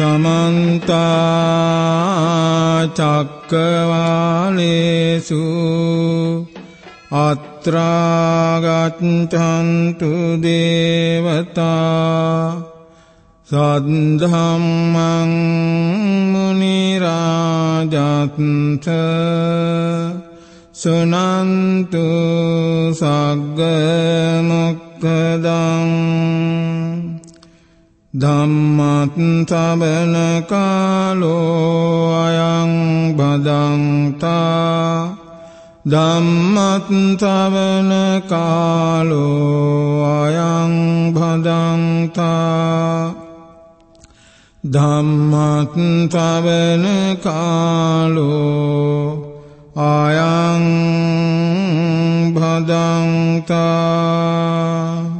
සමන්තා චක්කවාලේසු අත්‍රාගතන්තු දේවතා සද්ධම්මං මුනි රාජත්ථ සුනන්තු සග්ග මොක්ඛදං ධම්මත්තබන කාලෝ අයං බදන්තා ධම්මත්තබන කාලෝ අයං බදන්තා ධම්මත්තබන කාලෝ අයං බදන්තා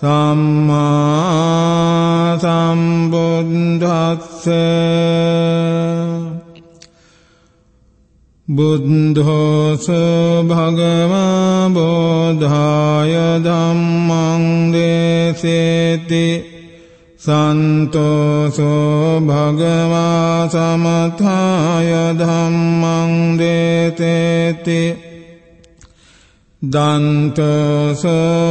සම්මා සම්බුද්දස්ස බුද්ධෝස භගවා බෝධාය ධම්මං දේසේති සන්තෝසෝ භගවා සමථාය ධම්මං දේතේති දන්තස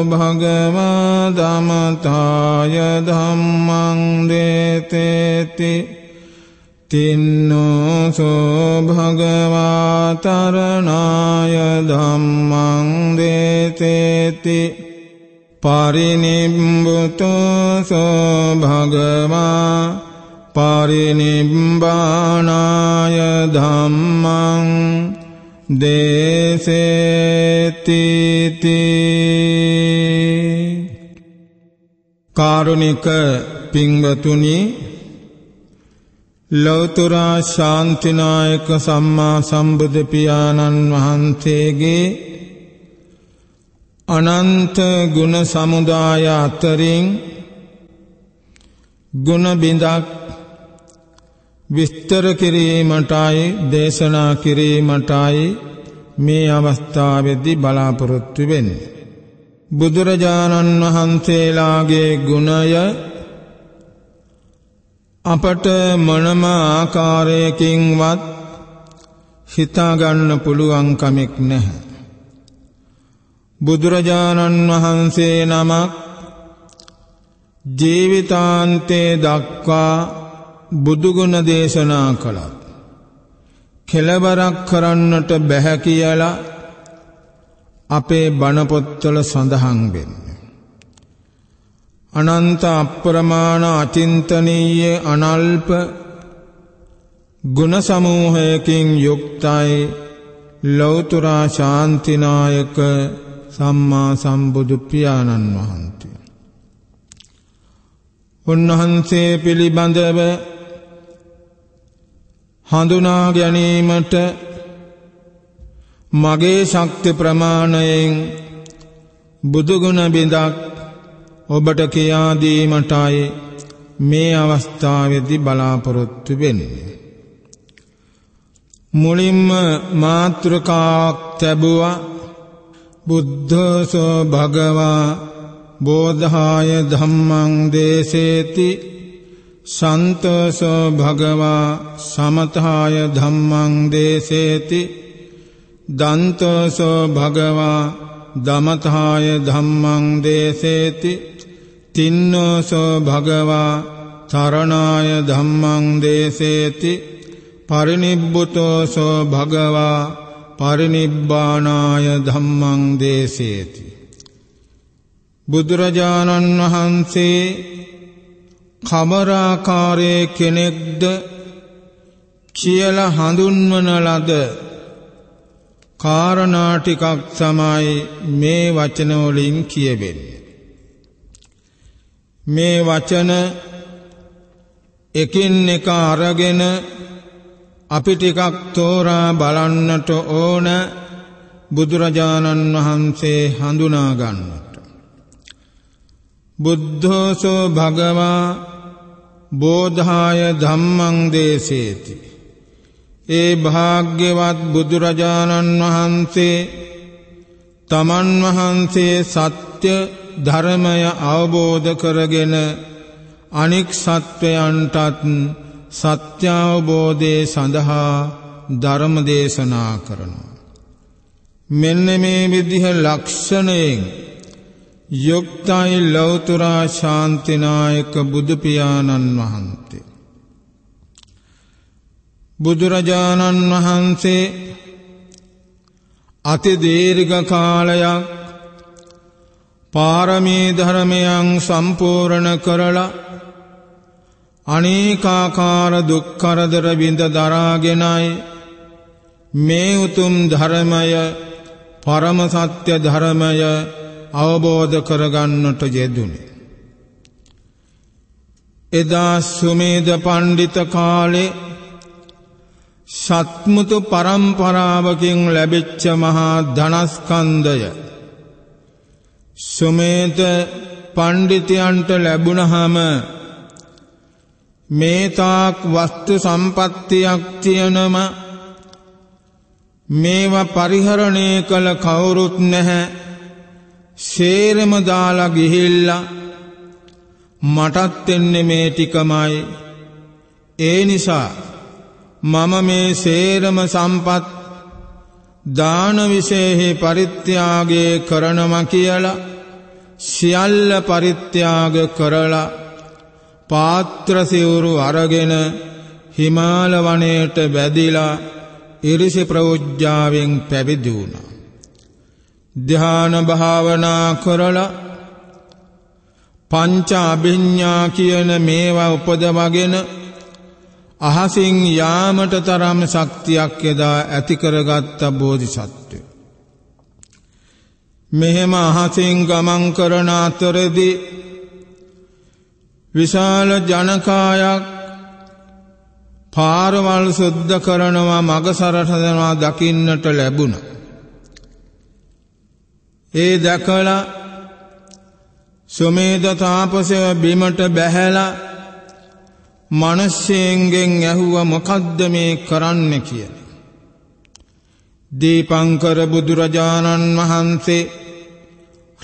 භගවා දමතාය ධම්මං දේතේති තින්නෝසෝ භගවා තරණාය ධම්මං දේතේති පරිනිම්බුතෝසෝ භගවා පරිනිම්බානාය ධම්මං දේසේතිති කාරුණික පිංවතුනි ලෞතුරා ශාන්තිනායක සම්මා සම්බුදු පියාණන් වහන්සේගේ අනන්ත ගුණ සමුදාය අතරින් ගුණ බිඳක් විස්තර කිරීමටයි දේශනා කිරීමටයි මේ අවස්ථාවෙද්දි බලාපොරොත්තු වෙන්න. බුදුරජාණන් වහන්සේලාගේ ගුණය අපට මොනම ආකාරයකින්වත් හිතාගන්න පුළුවන්කමෙක් නැහැ. බුදුරජාණන් වහන්සේ නමක් ජීවිතාන්තේ දක්වා බුදුගුණ දේශනා කළත් කෙලවරක් කරන්නට බැහැ කියලා අපේ බණපොත්වල සඳහන් වෙන්නේ අනන්ත අප්‍රමාණ අචින්තනීය අනල්ප ගුණ සමූහයකින් යුක්තයි ලෞතර ශාන්තිනායක සම්මා සම්බුදු පියාණන් වහන්සේ උන්වහන්සේ පිළිබඳව හඳුනා ගැනීමට මගේ ශක්ති ප්‍රමාණයෙන් බුදුගුණ බිඳක් ඔබට කියාදීමටයි මේ අවස්ථාවේදී බලාපොරොත්තු වෙන්නේ මුලින්ම මාත්‍රකාක් ලැබුවා බුද්ධසෝ භගවා බෝධාය ධම්මං දේසේති සන්තෝසෝ භගවා සමතාය ධම්මං දේසේති දන්තෝසෝ භගවා දමතාය ධම්මං දේසේති තින්නෝසෝ භගවා තරණාය ධම්මං දේසේති පරිනිබ්බුතෝසෝ භගවා පරිනිබ්බානාය ධම්මං දේසේති බුදුරජාණන් වහන්සේ කමරාකාරයේ කෙනෙක්ද කියලා හඳුන්වන ලද කාරණා ටිකක් තමයි මේ වචන වලින් කියවෙන්නේ මේ වචන එකින් එක අරගෙන අපි ටිකක් තෝරා බලන්නට ඕන බුදුරජාණන් වහන්සේ හඳුනා ගන්නවා බුද්ධෝසෝ භගවා බෝධාය ධම්මං දේශේති. ඒ භාග්‍යවත් බුදුරජාණන් වහන්සේ තමන් වහන්සේ සත්‍ය ධර්මය අවබෝධ කරගෙන අනික් සත්වයන්ටත් සත්‍යාවබෝධය සඳහා ධර්ම දේශනා කරනවා. මෙන්න මේ විදිහ ලක්ෂණයෙන් යොක්තයි ලෞතුරා ශාන්තිනායක බුදුපියාණන් වහන්සේ. බුදුරජාණන් වහන්සේ අති දීර්ඝ කාලයක් පාරමී ධර්මයන් සම්පූර්ණ කරලා අනේකාකාර දුක් කරදර විඳ දරාගෙනයි මේ උතුම් ධර්මය පරම සත්‍ය ධර්මය අවබෝධ කරගන්නට යෙදුණේ. එදා සුමේද පණ්ඩිත කාලේ සත්මුතු පරම්පරාවකින් ලැබිච්ච මහා ධනස්කන්දය සුමේත පණ්ඩිතයන්ට ලැබුණහම මේතාක් වස්තු සම්පත්තියක් තියනම මේවා පරිහරණය කළ කවුරුත් නැහැ සේරම දාලා ගිහිල්ලා මටත් එන්නේ මේ ටිකමයි ඒ නිසා මම මේ සේරම සම්පත් දාන විශේෂේ පරිත්‍යාගයේ කරනවා කියලා සියල්ල පරිත්‍යාග කරලා පාත්‍ර සිවුරු අරගෙන හිමාල වනයේට බැදිලා ඉරිසි ප්‍රවෘජ්ජාවෙන් පැවිදි වුණා ධ්‍යාන භාවනා කරලා පංච අභිඤ්ඤා කියන මේවා උපදවගෙන අහසින් යාමට තරම් ශක්තියක් එදා ඇති කරගත් බෝධිසත්වය මෙහෙම අහසින් ගමන් කරන අතරදී විශාල ජනකායක් පාරවල් සුද්ධ කරනවා මග සරසනවා දකින්නට ලැබුණා ඒ දැකලා සුමේද තාපසය බිමට බැහැලා මනුෂ්‍යයෙන්ගෙන් ඇහුව මොකද්ද මේ කරන්න කියන. දීපංකර බුදුරජාණන් වහන්සේ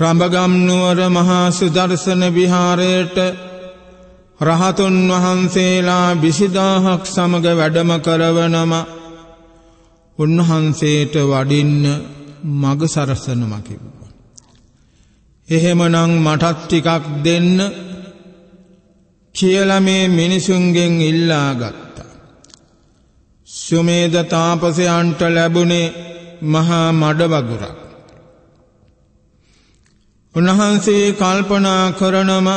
රඹගම්නුවර මහා සුදර්ශන විහාරයට රහතුන් වහන්සේලා විසිදාහක් සමග වැඩම කරවනම උන්වහන්සේට වඩින්න මග සරසනමකිවූ. එහෙමනම් මටත් ටිකක් දෙන්න කියලා මේ මිනිසුන්ගෙන් ඉල්ලා ගත්තා. සුමේද තාපසයන්ට ලැබුණේ මහා මඩ වගුරක්. උන්වහන්සේ කල්පනා කරනම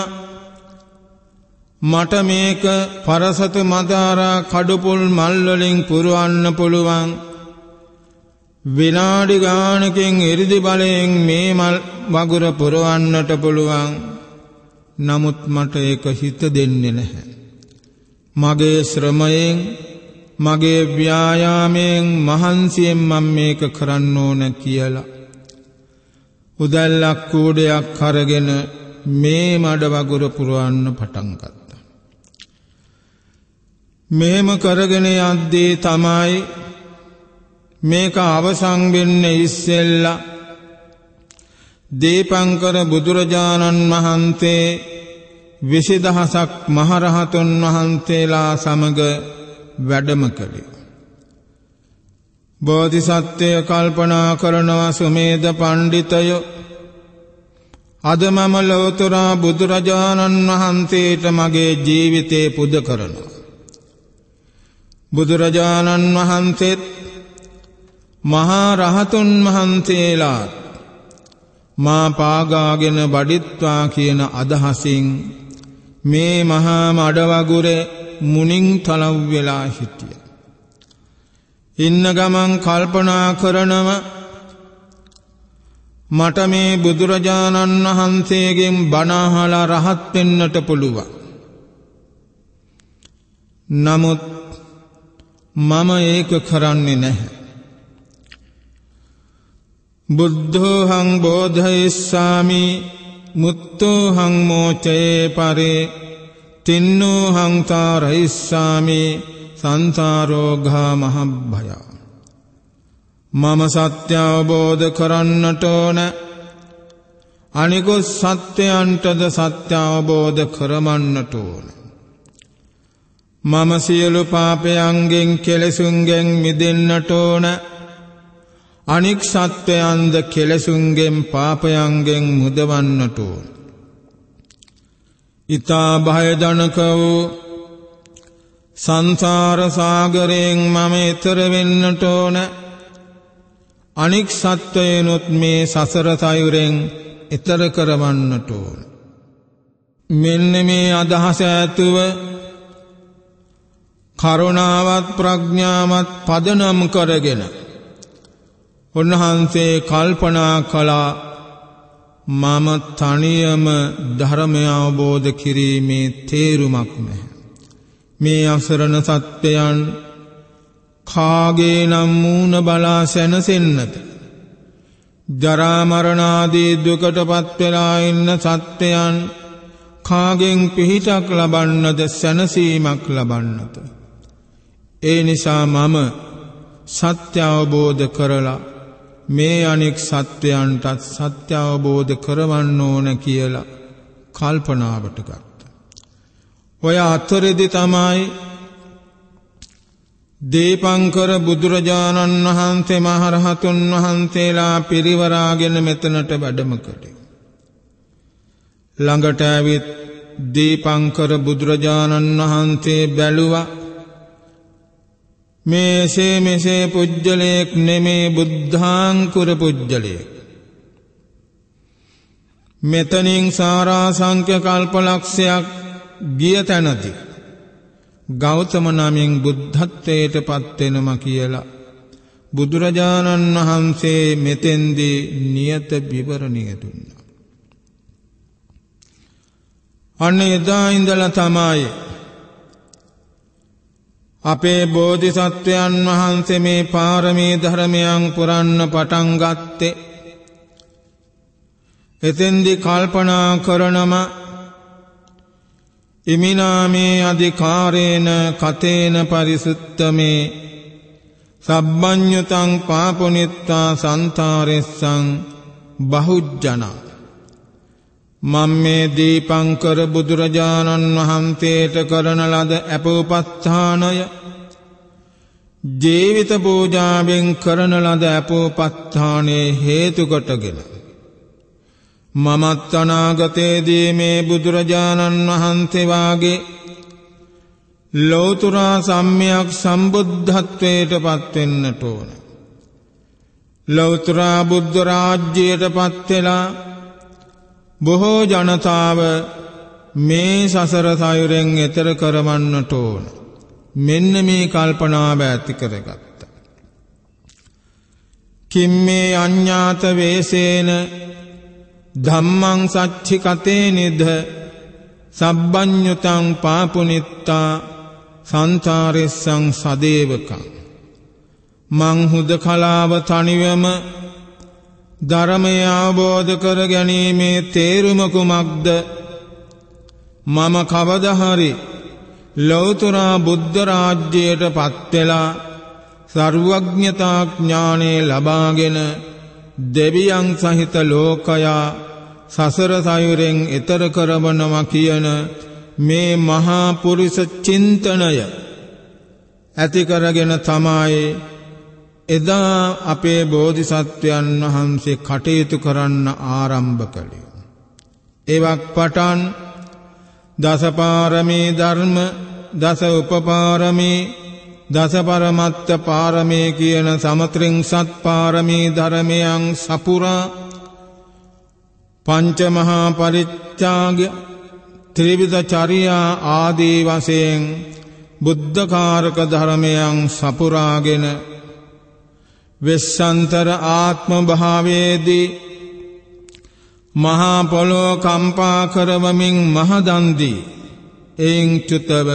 මට මේක පරසත මදාරා කඩුපුල් මල් වලින් පුරවන්න පුළුවන් විලාඩි ගානකින් ඉරිදි බලයෙන් මේ මල් වගුර පුරවන්නට පුළුවන් නමුත් මට ඒක හිත දෙන්නේ නැහැ. මගේ ශ්‍රමයෙන් මගේ ව්‍යායාමයෙන් මහන්සියෙන් මම මේක කරන්න ඕන කියලා. උදැල්ලක් කූඩයක් අරගෙන මේ මඩ වගුර පුරවන්න පටන් ගත්තා. මෙහෙම කරගෙන යද්දී තමයි මේක අවසන් වෙන්නේ ඉස්සෙල්ලා දීපංකර බුදුරජාණන් වහන්සේ 20000ක් මහරහතුන් වහන්සේලා සමග වැඩම කළේ බෝධිසත්වය කල්පනා කරනවා සුමේද පණ්ඩිතය අද මම ලෝතුරා බුදුරජාණන් වහන්සේට මගේ ජීවිතේ පුද කරනවා බුදුරජාණන් වහන්සේත් මහා රහතුන් වහන්සේලාත් මා පාගාගෙන බඩිත්වා කියන අදහසින් මේ මහා මඩවගුරේ මුනිං තලව් වෙලා හිටිය. ඉන්න ගමන් කල්පනා කරනව මට මේ බුදුරජාණන් වහන්සේගෙන් බණහලා රහත් වෙන්නට පුළුවන්. නමුත් මම ඒක කරන්නේ නැහැ. බුද්ධෝහං බෝධයිස්සාමි මුත්තෝහං මෝචයේ පරේ තින්නෝහං තාරයිස්සාමි සංසාරෝගා මහබ්භය මම සත්‍ය අවබෝධ කරන්නට ඕන අනිකුත් සත්‍යයන්ටද සත්‍ය අවබෝධ කරමන්නට ඕන මම සියලු පාපයන්ගෙන් කෙලෙසුන්ගෙන් මිදෙන්නට ඕන අනික් සත්වයන්ද කෙලෙසුන්ගෙන් පාපයන්ගෙන් මුදවන්නට ඊතා භයජනක වූ සංසාර සාගරයෙන් මම ඈතර වෙන්නට ඕන අනික් සත්වයනොත් මේ සසර සයුරෙන් ඈතර කරවන්නට ඕන මෙන්න මේ අදහස ඇතුව කරුණාවත් ප්‍රඥාවත් පදනම් කරගෙන උන්වහන්සේ කල්පනා කළා මම තනියම ධර්මය අවබෝධ කිරීමේ තේරුමක් නැහැ. මේ අසරණ සත්වයන් කාගේ නම් මූණ බලා සැනසෙන්නද? ජරා මරණ ආදී දුකටපත් වෙලා ඉන්න සත්වයන් කාගෙන් පිහිටක් ලබන්නද සැනසීමක් ලබන්නද? ඒ නිසා මම සත්‍ය අවබෝධ කරලා මේ අනෙක් සත්වයන්ටත් සත්‍ය අවබෝධ කරවන්න ඕන කියලා කල්පනාවට ගත්තා. ඔය අතරෙදි තමයි දීපංකර බුදුරජාණන් වහන්සේ මහරහතුන් වහන්සේලා පිරිවරාගෙන මෙතනට වැඩම කළේ. ළඟට ඇවිත් දීපංකර බුදුරජාණන් වහන්සේ බැලුවා මේසේ මෙසේ පුද්ගලයෙක් නෙමේ බුද්ධාංකුර පුද්ගලයෙක්. මෙතනින් සාරාසංක්‍ය කල්පලක්ෂයක් ගිය තැනති. ගෞතමනමින් බුද්ධත්වයට පත්වෙනම කියලා. බුදුරජාණන් වහන්සේ මෙතෙන්දී නියත විවරණය දුන්නා. අන්න එදා ඉඳල තමයි අපේ බෝධිසත්වයන් වහන්සේ මේ පාරමී ධර්මයන් පුරන්න පටන් ගත්තේ. එතෙන්දි කල්පනා කරනම ඉමිනාමේ අධිකාරේන කතේන පරිසුත්තමේ සබ්බඥුතං පාපුනිත්තා සන්තාරෙස්සං බහුජ්ජනා මං මේ දීපංකර බුදුරජාණන් වහන්සේට කරන ලද ඇපෝපස්ථානය ජීවිත පූජාවෙන් කරන ලද ඇපෝපස්ථානයේ හේතු කොටගෙන මමත් අනාගතයේදී මේ බුදුරජාණන් වහන්සේවාගේ ලෝතුරා සම්මයක් සම්බුද්ධත්වයට පත්වෙන්නට ඕන ලෞතර බුද්ධ රාජ්‍යයට පත් වෙලා බොහෝ ජනතාව මේ සසර සයුරෙන් එතර කරවන්නට ඕන. මෙන්න මේ කල්පනාව ඇති කරගත්ත. කිම්මේ අඥ්ඥාත වේසේන ධම්මං සච්චි කතේ නිද සබ්බඥුතං පාපුනිත්තා සංචාරෙස්සං සදේවකං. මංහුද කලාව තනිවම ධරමය අවබෝධ කර ගැනීමේ තේරුමකුමක්ද මම කවදහරි ලෞතුරා බුද්ධ රාජ්‍යයට පත්වෙලා සර්වඥතාඥානේ ලබාගෙන දෙවියන් සහිත ලෝකයා සසර සයුරෙන් එතර කරවනවා කියන මේ මහා පුරුෂ චින්තනය ඇති කරගෙන තමයි එදා අපේ බෝධිසත්වයන් වහන්සේ කටයුතු කරන්න ආරම්භ කළේ. එවක් පටන් දසපාරමී ධර්ම දස උපපාරමී දසපරමත්ත පාරමී කියන සමත්‍රින් සත්පාරමී ධර්මයන් සපුරා පංචමහා පරිච්ඡාග ත්‍රිවිධ චර්යා ආදී වශයෙන් බුද්ධකාරක ධර්මයන් සපුරාගෙන වෙස්සන්තර ආත්ම භාවයේදී මහා පොළොව කම්පා කරවමින් මහදන්දී එයින් චුතව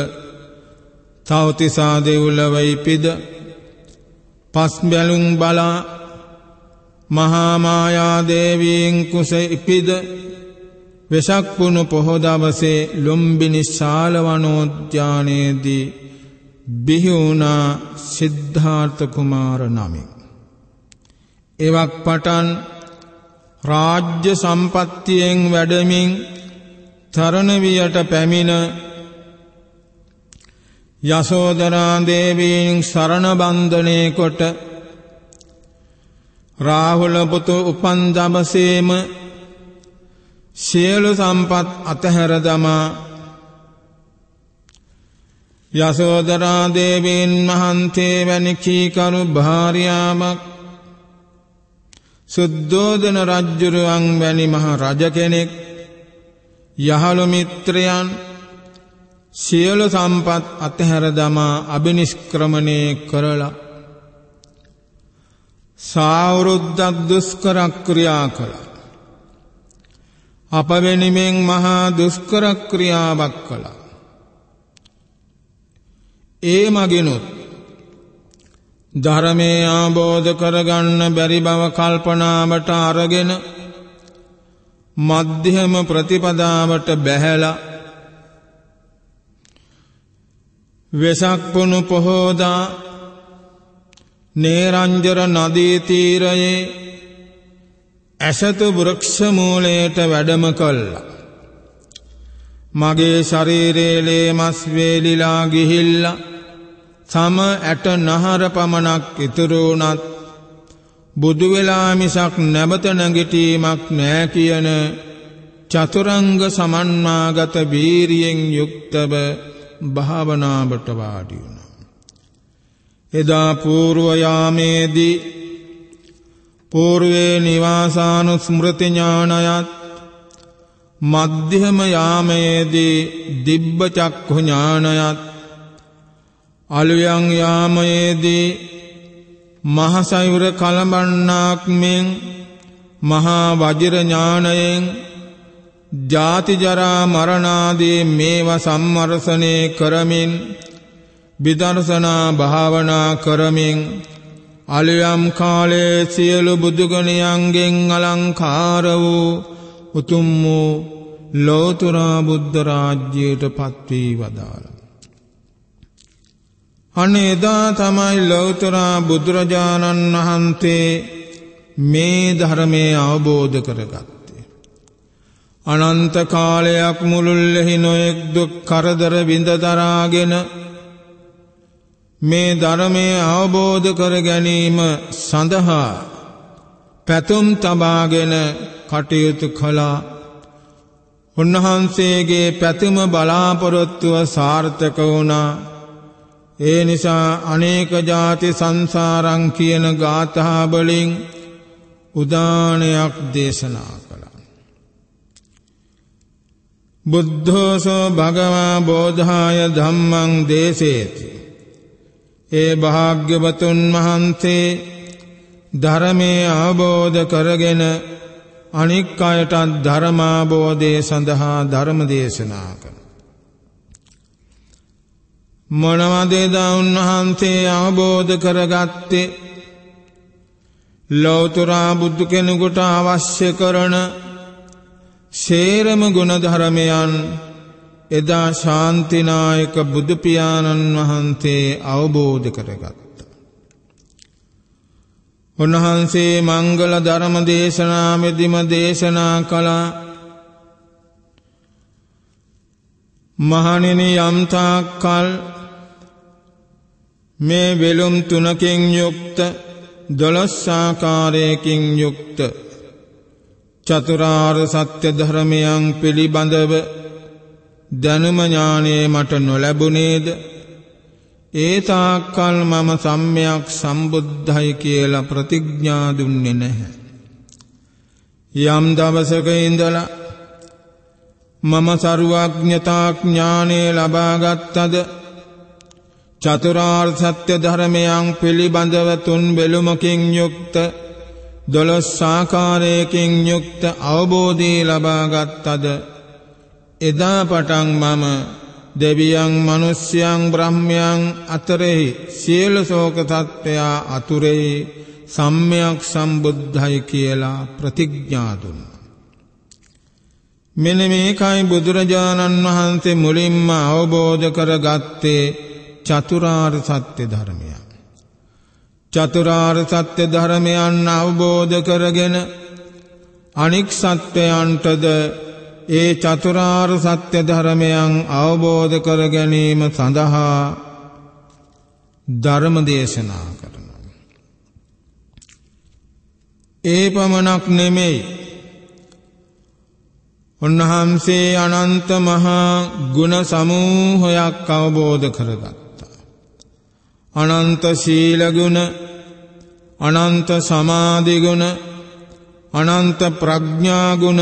තවතිසා දෙව්ලොවයි පිද පස් බැලුම් බලා මහා මායා දේවීන් කුස ඉපිද වෙසක් පුණු පොහොය දවසේ ලුම්බිනි ශාලවනෝද්‍යානයේදී බිහි වුණා සිද්ධාර්ථ කුමාර නමින් එවක් පටන් රාජ්‍ය සම්පත්තියෙන් වැඩමින් තරණවියට පැමිණ යසෝදරා දේවීන් සරණ බන්ධනේ කොට රාහුල පුතු උපන් දවසේම සියලු සම්පත් අතහැර දමා යසෝදරා දේවීන් මහන්තේ වැනි කීකරු භාර්යාවක් සුද්දෝදන රජ්ජුරුවන් වැනි මහ රජ කෙනෙක් යහළු මිත්‍රයන් සියලු සම්පත් අතහැර දමා අභිනිෂ්ක්‍රමණය කරලා සාවෘද්ධක් දුෂ්කරක්‍රියා කළ අපවැනිමෙන් මහා දුෂ්කරක්‍රියාවක් කළ ඒ මගෙනුත් ධර්මයේ ආબોධ කරගන්න බැරි බව කල්පනාවට අරගෙන මධ්‍යම ප්‍රතිපදාවට බැහැලා වෙසක් පොණු පොහෝදා නේරංජර නදී තීරයේ ඇසතු වෘක්ෂ මූලයට වැඩම කළා මගේ ශරීරයේ ලේ මස් වේලිලා ගිහිල්ලා සම ඇට නහර පමණක් ඉතුරු වුණත් බුදු වෙලා මිසක් නැවත නැගිටීමක් නෑ කියන චතුරංග සමන්නාගත වීරියෙන් යුක්තව භාවනාවට වාඩි වුණා. එදා పూర్ව යාමේදී పూర్වේ නිවාසානුස්මෘති ඥානයත් මධ්‍යම යාමේදී දිබ්බ චක්ඛු ඥානයත් අලුයං යාමයේදී මහසයුර කලඹන්නාක් මෙන් මහා වජිර ඥාණයෙන් ජාති ජරා මරණාදී මේවා සම්මර්සණේ කරමින් විදර්ශනා භාවනා කරමින් අලුයම් කාලයේ සියලු බුදුගණයන්ගෙන් අලංකාර වූ උතුම් වූ ලෝතර බුද්ධ රාජ්‍යයට පත් වී වදාළා අනේදා තමයි ලෞතරා බුදුරජාණන් වහන්සේ මේ ධර්මය අවබෝධ කරගත්තේ. අනන්ත කාලයක් මුළුල්ලෙහි නොයෙක් දුක් කරදර විඳදරාගෙන මේ ධර්මය අවබෝධ කර ගැනීම සඳහා පැතුම් තබාගෙන කටයුතු කළා උන්වහන්සේගේ පැතුම බලාපොරොත්තුව සාර්ථක වුණා ඒ නිසා අනේක જાති සංසාරං කියන ගාථා වලින් උදානයක් දේශනා කළා. බුද්ධෝසෝ භගවා බෝධාය ධම්මං දේසේති. ඒ භාග්‍යවතුන් වහන්සේ ධර්මයේ අවබෝධ කරගෙන අනික් අයටත් ධර්මාබෝධය සඳහා ධර්ම දේශනා කළා. මොනවදේදා උන්වහන්සේ අවබෝධ කරගත්තේ ලෝතුරා බුද්ධ කෙනෙකුට අවශ්‍ය කරන සේරම ගුණධර්මයන් එදා ශාන්තිනායක බුදුපියාණන් වහන්සේ අවබෝධ කරගත්තා. උන්වහන්සේ මංගල ධර්ම දේශනාවෙදිම දේශනා කළා මහණෙනි යම්තාක් කල් මේ වෙලුම් තුනකින් යුක්ත දොළොස්සාකාරයකින් යුක්ත චතුරාර් සත්‍ය ධර්මයන් පිළිබඳව දැනුමඥානයේ මට නොලැබුණේද ඒතාක්කල් මම සම්මයක් සම්බුද්ධයි කියල ප්‍රතිඥා දුන්නේ නැහැ. යම් දවසක ඉඳල මම සරුවඥතාඥානය ලබාගත්තද චතුරාර් සත්‍ය ධර්මයන් පිළිබඳව තුන් බෙලුමකින් යුක්ත දොළොස් සාකාරයකින් යුක්ත අවබෝධී ලබාගත්තද එදා පටන් මම දෙවියන් මනුස්්‍යයන් බ්‍රහ්මයන් අතරෙහි සියලු සෝක තත්ත්වයා අතුරෙහි සම්මයක් සම්බුද්ධයි කියලා ප්‍රතිඥාදුන්. මෙන මේකයි බුදුරජාණන් වහන්සේ මුලින්ම අවබෝධ කර ගත්තේ චතුරාර් සත්‍ය ධර්මය. චතුරාර් සත්‍ය ධර්මයන් අවබෝධ කරගෙන අනික් සත්‍යයන්ටද ඒ චතුරාර් සත්‍ය ධර්මයන් අවබෝධ කර ගැනීම සඳහා ධර්ම දේශනා කරනවා. ඒ පමණක් නෙමෙයි උන්වහන්සේ අනන්ත මහා ගුණ සමූහයක් අවබෝධ කරගත්. අනන්ත සීලගුණ අනන්ත සමාධිගුණ අනන්ත ප්‍රඥාගුණ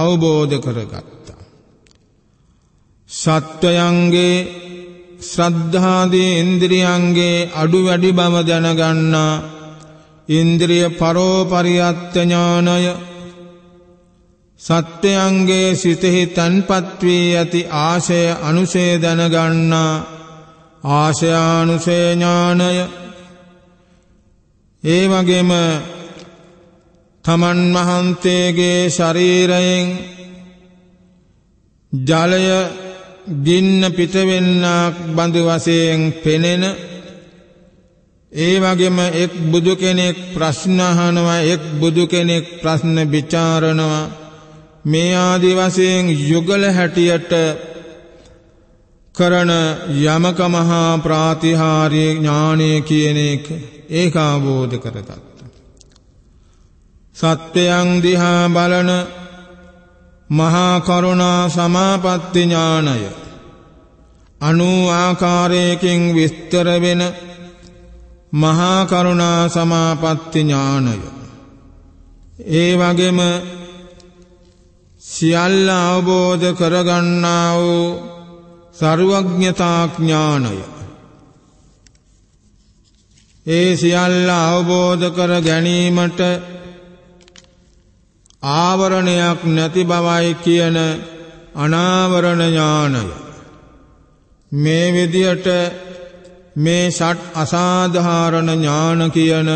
අවබෝධ කරගත්තා. සත්වයන්ගේ ශ්‍රද්ධාදී ඉන්ද්‍රියන්ගේ අඩු වැඩි බව දැනගන්නා ඉන්ද්‍රිය පරෝපරියත්ඥානය සත්‍යයන්ගේ සිතෙහි තන්පත්වී ඇති ආශය අනුසේ දැනගන්නා ආශයානුසේඥානය ඒ වගේම තමන් වහන්සේගේ ශරීරයෙන් ජලය ගින්න පිටවෙන්නක් බඳු වශයෙන් පෙනෙන ඒ වගේම එක් බුදු කෙනෙක් ප්‍රශ්න අහනවා එක් බුදු කෙනෙක් ප්‍රශ්න ਵਿਚාරනවා මේ ආදි වශයෙන් යුගල හැටියට කරන යමකමහා ප්‍රාතිහාරය ඥානය කියන එක ඒක අවබෝධ කරගත්ත. සත්‍යයන් දිහා බලන මහා කරුණා සමාපatti ඥානය අනු ආකාරයකින් විස්තර වෙන මහා කරුණා සමාපatti ඥානය ඒ වගේම සියල්ල අවබෝධ කරගන්නා වූ සරුවඥතාඥානය ඒ සියල්ල අවබෝධ කර ගැනීමට ආවරණයක් නැති බවයි කියන අනාවරණ ඥානය මේ විදියට මේ ෂට් අසාධාරණ ඥාන කියන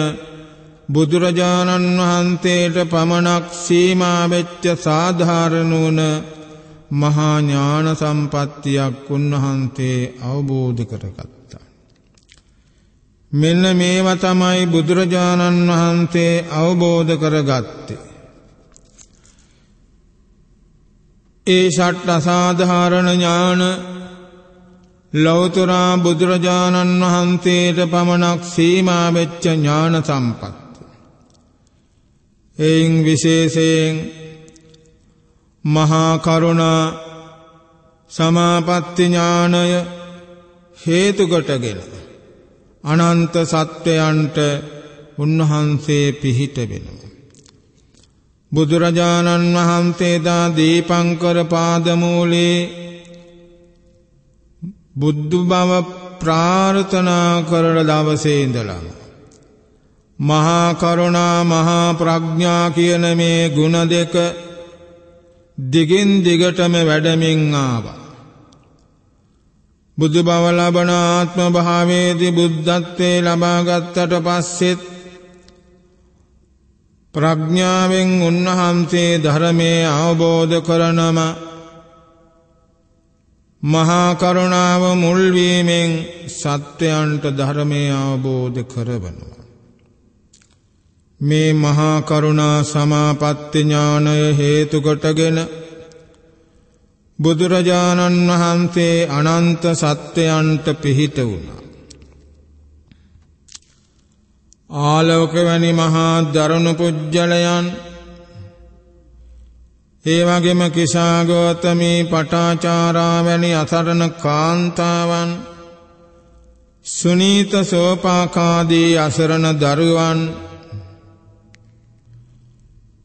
බුදුරජාණන් වහන්සේට පමණක් සීමා වෙච්ච සාධාරණ වුණ මහා ඥාන සම්පත්තියක් උන්වහන්සේ අවබෝධ කරගත්තා. මෙන්න මේව තමයි බුදුරජාණන් වහන්සේ අවබෝධ කරගත්තේ. ඒ ෂට් අසාධාරණ ඥාන ලෞතරා බුදුරජාණන් වහන්සේට පමණක් සීමා වෙච්ච ඥාන සම්පත්තිය. එයින් විශේෂයෙන් මහා කරුණා සමාපatti ඥානය හේතු කොටගෙන අනන්ත සත්වයන්ට උන්වහන්සේ පිහිට වෙනවා බුදුරජාණන් වහන්සේ දා දීපංකර පාදමූලේ බුද්ධ බව ප්‍රාර්ථනා කරන දවසේ ඉඳලා මහා කරුණා මහා ප්‍රඥා කියන මේ ගුණ දෙක දිගින් දිගටම වැඩමින් ආවා. බුදු බව ලබන ආත්ම භාවයේදී බුද්ධත්වේ ලබාගත්තට පස්සෙත් ප්‍රඥාවෙන් උන්වහන්සේ ධර්මයේ අවබෝධ කරනම මහා කරුණාව මුල් වීමෙන් සත්‍යයන්ට ධර්මයේ අවබෝධ කරවනවා මේ මහා කරුණා සමාපatti ඥානය හේතු කොටගෙන බුදුරජාණන් වහන්සේ අනන්ත සත්‍යයන්ට පිහිට වුණා. ආලෝක වැනි මහා දරුණු පුජ්‍යලයන් ඒ වගේම කිසాగෝතමී පටාචාරා වැනි අසරණ කාන්තාවන් සුනීත සෝපාකාදී අසරණ දරුවන්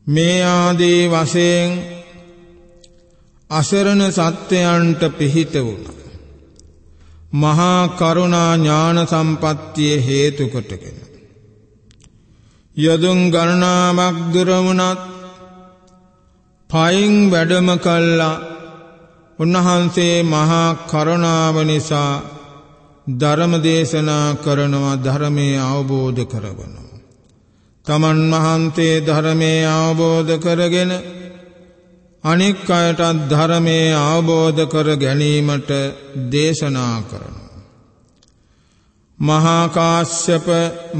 මේ ආදී වශයෙන් අසරණ සත්‍යයන්ට පිහිට වුණා. මහා කරුණා ඥාන සම්පත්තියේ හේතු කොටගෙන යදුන් ගණනාවක් දුර වුණත් පයින් වැඩම කළා උන්වහන්සේ මහා කරුණාව නිසා ධර්ම දේශනා කරනවා ධර්මයේ අවබෝධ කරවනවා තමන් වහන්සේ ධර්මයේ අවබෝධ කරගෙන අනික් අයටත් ධර්මයේ අවබෝධ කර ගැනීමට දේශනා කරන. මහා කාශ්‍යප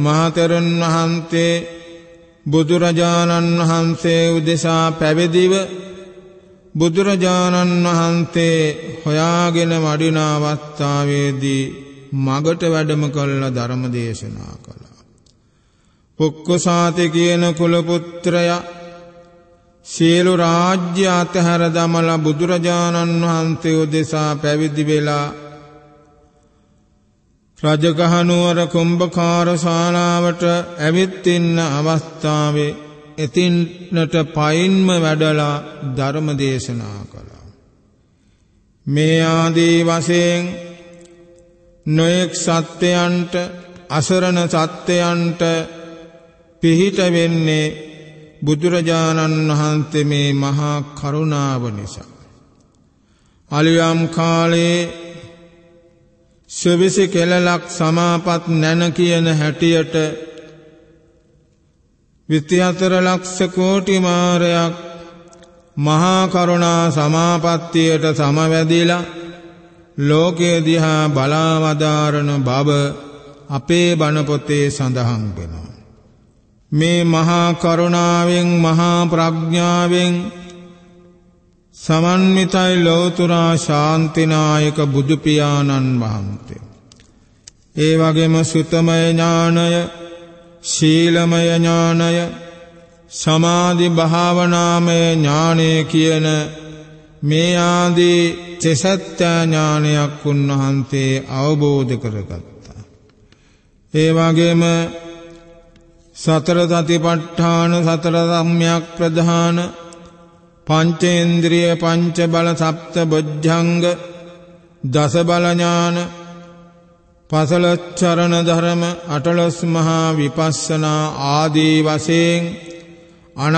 මහතෙරුන් වහන්සේ බුදුරජාණන් වහන්සේ උදෙසා පැවිදිව බුදුරජාණන් වහන්සේ හොයාගෙන වඩින අවස්ථාවේදී මගට වැඩම කළ ධර්ම දේශනා කළා. පුක්කුසාති කියන කුලපුත්‍රය සියලු රාජ්‍ය අතහැර දමල බුදුරජාණන් වහන්සේ උදෙසා පැවිදි වෙලා රජගහනුවර කුම්භකාර ශාලාවට ඇවිත් ඉන්න අවස්ථාවේ එතින්ට පයින්ම වැඩලා ධර්ම දේශනා කළා. මේ ආදී වශයෙන් නොයෙක් සත්‍යයන්ට අසරණ සත්‍යයන්ට පිහිට වෙන්නේ බුදුරජාණන් වහන්සේ මේ මහා කරුණාව නිසා. අලියම් කාලේ ස්වවිසි කෙලලක් සමාපත් නැන කියන හැටියට විත්‍යතර ලක්ෂ කෝටි මාරයක් මහා කරුණා සමාපත්තියට සමවැදිලා ලෝකයේ දිහා බලාවදාරන බව අපේ බණ පොතේ සඳහන් වෙනවා මේ මහා කරුණාවෙන් මහා ප්‍රඥාවෙන් සමන්විතයි ලෝතුරා ශාන්තිනායක බුදුපියාණන් වහන්සේ. ඒ වගේම සුතමය ඥානය, ශීලමය ඥානය, සමාධි භාවනාමය ඥානය කියන මේ ආදී ත්‍රිසත්‍ය ඥානයක් උන්වහන්සේ අවබෝධ කරගත්තා. ඒ වගේම සතර සතිපට්ඨාන සතර සම්‍යක් ප්‍රධාන පංචේන්ද්‍රිය පංච බල සප්ත බොජ්ජංග දස බල ඥාන පසල චරණ ධර්ම අටලස් මහා විපස්සනා ආදී වශයෙන්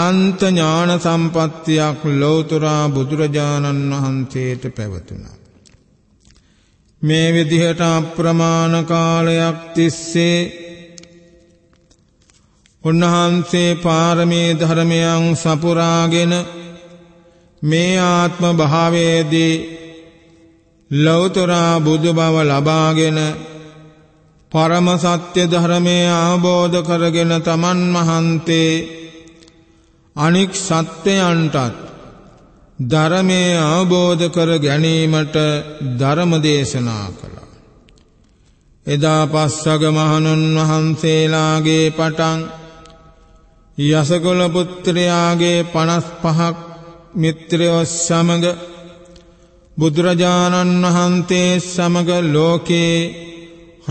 අනන්ත ඥාන සම්පත්තියක් ලෞතුරා බුදුරජාණන් වහන්සේට පැවතුණා මේ විදිහට අප්‍රමාණ කාලයක් තිස්සේ උන්වහන්සේ පාරමී ධර්මයන් සපුරාගෙන මේ ආත්ම භාවයේදී ලෞතරා බුදු බව ලබාගෙන පරම සත්‍ය ධර්මය අවබෝධ කරගෙන තමන් මහන්තේ අනික් සත්‍යයන්ටත් ධර්මය අවබෝධ කර ගැනීමට ධර්ම දේශනා කළා. එදා පස්සග මහණුන් වහන්සේලාගේ පටන් යසකොල පුත්‍රයාගේ පනස් පහක් මිත්‍රයොස් සමඟ බුදුරජාණන් වහන්සේ සමඟ ලෝකේ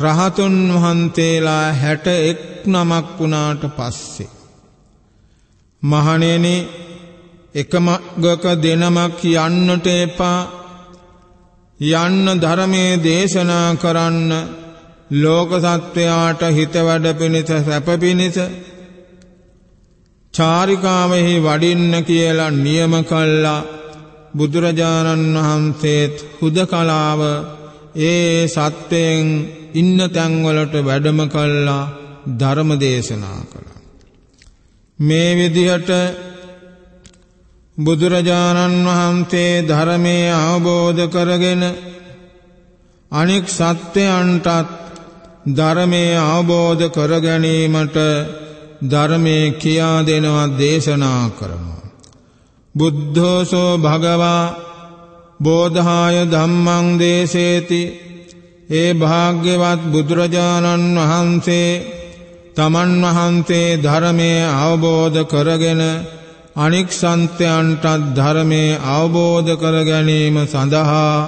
රහතුන් වහන්සේලා හැට එක් නමක් වුණාට පස්සේ. මහනෙන එකමගක දෙනමක් යන්නට එපා යන්න ධරමේ දේශනා කරන්න ලෝක සත්වයාට හිතවඩ පිණිස සැප පිණිස චාරිකාවෙහි වඩින්න කියලා නියම කල්ලා බුදුරජාණන් වහන්සේත් හුදකලාව ඒ සත්වයෙන් ඉන්න තැන්වලට වැඩම කල්ලා ධර්ම දේශනා කළා. මේ විදිහට බුදුරජාණන් වහන්සේ ධර්මය අවබෝධ කරගෙන අනෙක් සත්‍යයන්ටත් ධර්මය අවබෝධ කරගැනීමට ධර්මයේ කියා දෙනවා දේශනා කරනවා. බුද්ධෝසෝ භගවා බෝධහාය ධම්මං දේශේති ඒ භාග්‍යවත් බුදුරජාණන් වහන්සේ තමන් වහන්සේ ධර්මය අවබෝධ කරගෙන අනික් සන්තයන්ටත් ධර්මය අවබෝධ කර ගැනීම සඳහා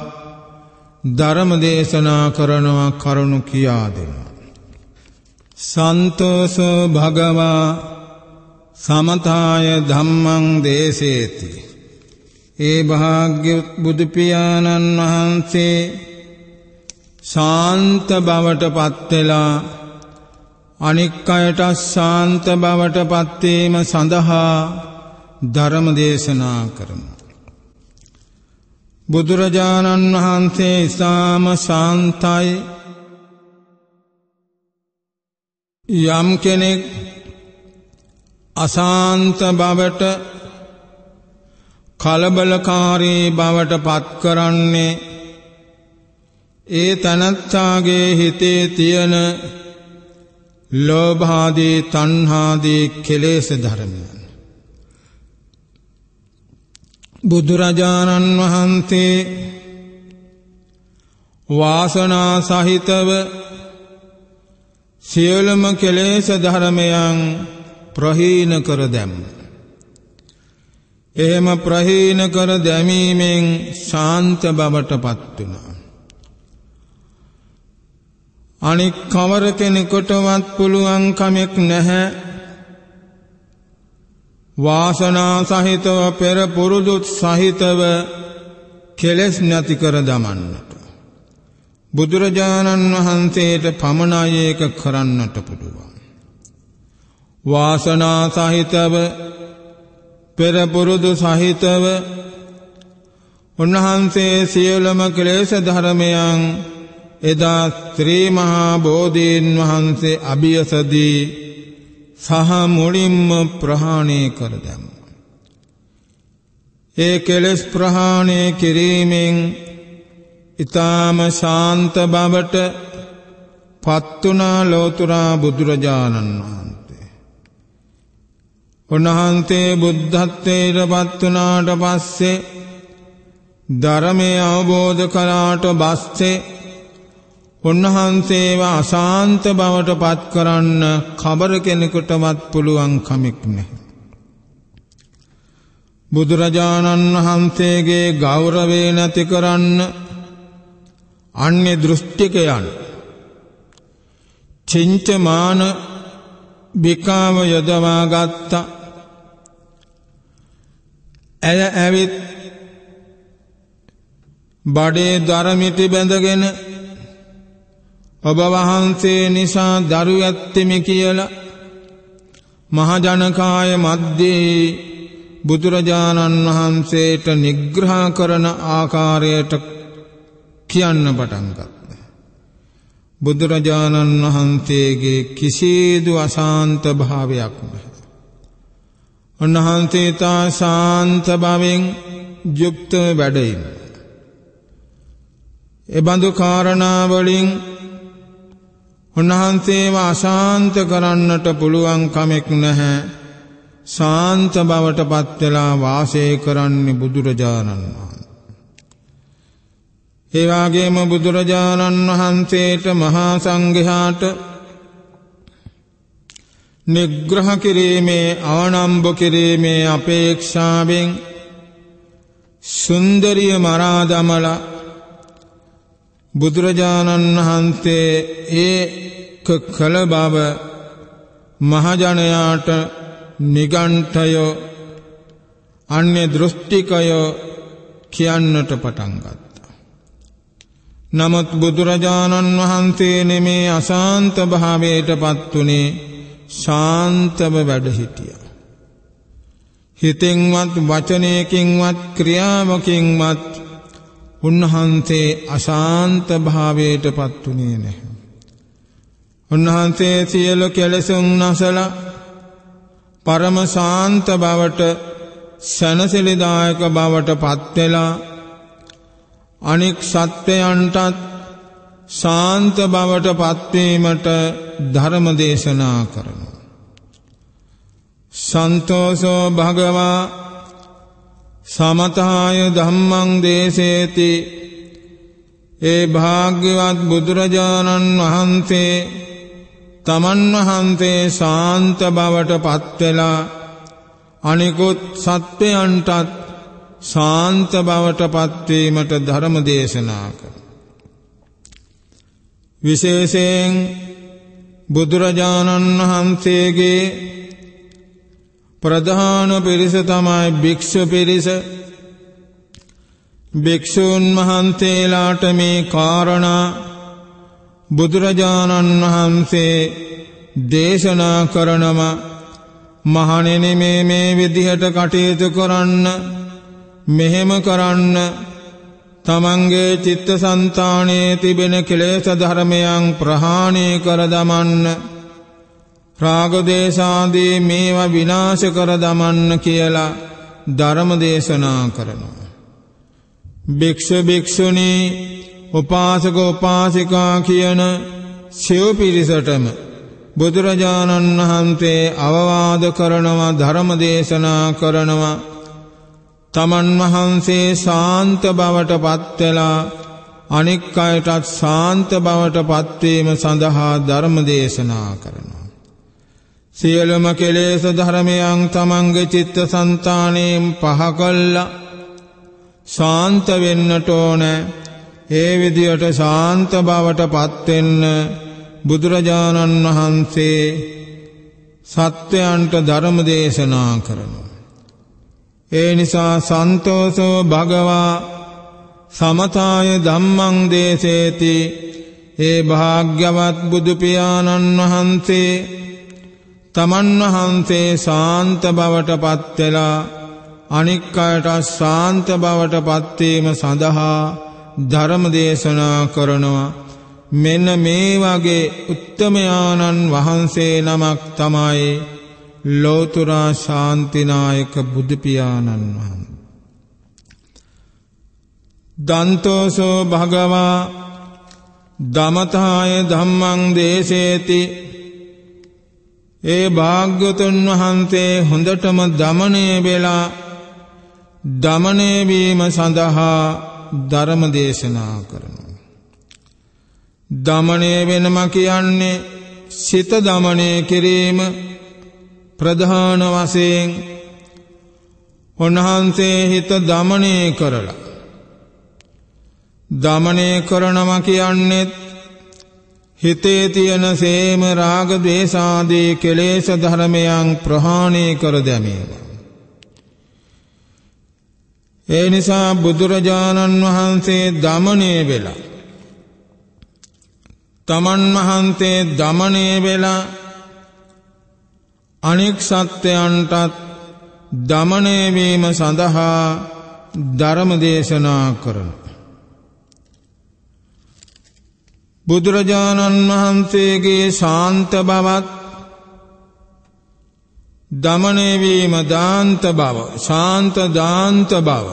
ධර්ම දේශනා කරනවා කරුණු කියා දෙනවා. සන්තෝසෝ භගවා සමතාය ධම්මං දේශේති ඒ භාග්‍යවත් බුදු පියාණන් වහන්සේ ශාන්ත බවට පත් වෙලා අනික් අයට ශාන්ත බවට පත් වීම සඳහා ධර්ම දේශනා කරනවා බුදුරජාණන් වහන්සේ ඊසාම ශාන්තයි යම් කෙනෙක් අසාන්ත බවට කලබලකාරී බවට පත් කරන්නේ ඒ තනත්තාගේ හිතේ තියෙන ලෝභාදී තණ්හාදී කෙලෙස් ධර්මයන් බුදුරජාණන් වහන්සේ වාසනා සහිතව සියලුම කෙලේශ ධර්මයන් ප්‍රහීන කර දැම්. එහෙම ප්‍රහීන කර දැමීමෙන් ශාන්ත බවට පත්වනා. අනික් කවර කෙනෙකොටවත් පුළුවන්කමෙක් නැහැ වාසනා සහිතව පෙර පුරුදුත් සහිතව කෙලෙස් නැති කර දමන්න. බුදුරජාණන් වහන්සේට පමණයේක කරන්නට පුළුවන්. වාසනා සහිතව පෙරපුරුදු සහිතව උන්වහන්සේ සියලම කෙලෙස ධර්මයන් එදා ත්‍රී මහා බෝධීන් වහන්සේ අභියසදී සහ මුලින්ම ප්‍රහාණය කර දැමුවා. ඒ කෙලෙස් ප්‍රහාණය කිරීමෙන් ඊ타ම ශාන්ත බවට පත්තුනා ලෝතුරා බුදුරජාණන් වහන්සේ. උන්වහන්සේ බුද්ධත්වයට පත්තුනාට පස්සේ ධර්මය අවබෝධ කරාට බස්සේ උන්වහන්සේව අශාන්ත බවට පත් කරන්න කබර කෙනෙකුටවත් පුළුවන් කමක් නැහැ. බුදුරජාණන් වහන්සේගේ ගෞරවේ නැති කරන්න අන්‍ය දෘෂ්ටිකයන් චින්චමාන බිකාම යොදවා ගත්තා ඇය ඇවිත් බඩේ දරමිටි බැඳගෙන ඔබ වහන්සේ නිසා දරු ඇත්තෙමි කියලා මහජනකාය මැද්දේ බුදුරජාණන් වහන්සේට නිග්‍රහ කරන ආකාරයට කියන්න පටන්ගත්ත. බුදුරජාණන් වහන්සේගේ කිසිදු අසාන්ත භාවයක් නැහැ. උන්වහන්සේතා ශාන්ත භාවෙන් යුක්ත වැඩයිම. එබඳු කාරණාවලින් උන්වහන්සේව අශාන්ත කරන්නට පුළුවන් කමෙක් නැහැ ශාන්ත බවට පත්වෙලා වාසය කරන්නේ බුදුරජාණන් වහන්සේ. ඒ වාගේම බුදුරජාණන් වහන්සේට මහා සංඝයාට නිග්‍රහ කිරීමේ ආනම්බ කිරීමේ අපේක්ෂාවෙන් සුන්දරිය මරා දමලා බුදුරජාණන් වහන්සේ ඒක කළ බව මහජනයාට නිගණ්ඨය අන්‍ය දෘෂ්ටිකය කියන්නට පටන් ගත්තා නමුත් බුදුරජාණන් වහන්සේ නෙමේ අශාන්ත භාවයට පත්තුනේ ශාන්තව වැඩහිටිය. හිතෙන්වත් වචනයකින්වත් ක්‍රියාවකින්වත් උන්වහන්සේ අශාන්ත භාවයට පත්තුනේ නැහැ. උන්වහන්සේ සියලු කෙලෙසුන් නසල පරම ශාන්ත බවට සැනසෙලිදායක බවට පත්වෙලා අනික් සත්වයන්ටත් ශාන්ත බවට පත්වීමට ධර්ම දේශනා කරනු. සන්තෝසෝ භගවා සමතහාය ධම්මං දේශේති ඒ භාග්‍යවත් බුදුරජාණන් වහන්සේ තමන් වහන්සේ ශාන්ත බවට පත්වෙලා අනිකුත් සත්‍යයන්ටත් ශාන්ත බවට පත්වීමට ධර්ම දේශනා කර. විශේෂයෙන් බුදුරජාණන් වහන්සේගේ ප්‍රධාන පිරිස තමයි භික්ෂු පිරිස භික්ෂූන් වහන්සේලාට මේ කාරණා බුදුරජාණන් වහන්සේ දේශනා කරනම මහණෙනි මේ මේ විදිහට කටයුතු කරන්න මෙහෙම කරන්න තමන්ගේ චිත්ත සන්තානයේ තිබෙන කෙලෙස ධර්මයන් ප්‍රහාණය කර දමන්න රාගදේශාදී මේවා විනාශ කර දමන්න කියලා ධර්ම දේශනා කරනවා භික්ෂ භික්ෂුණී උපාසක උපාසිකා කියන සිව් පිරිසටම බුදුරජාණන් වහන්සේ අවවාද කරනවා ධර්ම දේශනා කරනවා තමන් වහන්සේ ශාන්ත බවට පත්වෙලා අනෙක් අයටත් ශාන්ත බවට පත්වීම සඳහා ධර්ම දේශනා කරනවා. සියලුම කෙලේස ධර්මයන් තමන්ගේ චිත්ත සන්තානයෙන් පහකල්ල ශාන්ත වෙන්නට ඕනෑ ඒ විදියට ශාන්ත බවට පත්වෙන්න බුදුරජාණන් වහන්සේ සත්‍යයන්ට ධර්ම දේශනා කරනවා. ඒ නිසා සන්තෝසෝ භගවා සමතාය ධම්මං දේශේති ඒ භාග්‍යවත් බුදුපියාණන් වහන්සේ තමන් වහන්සේ ශාන්ත බවට පත්වෙලා අනික් අයට ශාන්ත බවට පත්වීම සඳහා ධර්ම දේශනා කරනවා මෙන්න මේ වගේ උත්තමයාණන් වහන්සේ නමක් තමයි ලෝතුරා ශාන්තිනායක බුදුපියාණන් වහන්. දන්තෝසෝ භගවා දමතාය ධම්මං දේශේති ඒ භාග්‍යතුන් වහන්සේ හොඳටම දමනය වෙලා දමනයවීම සඳහා ධර්ම දේශනා කරනු. දමනය වෙනම කියන්නේ සිත දමනය කිරීම ප්‍රධාන වශයෙන් උන්වහන්සේ හිත දමනය කරලා දමනය කරනවා කියන්නේත් හිතේ තියෙන සේම රාග ద్వේස ආදී කෙලෙස් ධර්මයන් ප්‍රහාණය කර දැමීම ඒ නිසා බුදුරජාණන් වහන්සේ දමණය වෙලා තමන් වහන්සේ දමණය වෙලා අනෙක් සත්‍යයන්ටත් දමනයවීම සඳහා ධර්මදේශනා කරන. බුදුරජාණන් වහන්සේගේ ශාන්ත බවත් දමනයවීම දාන්ත බව ශාන්ත දාන්ත බව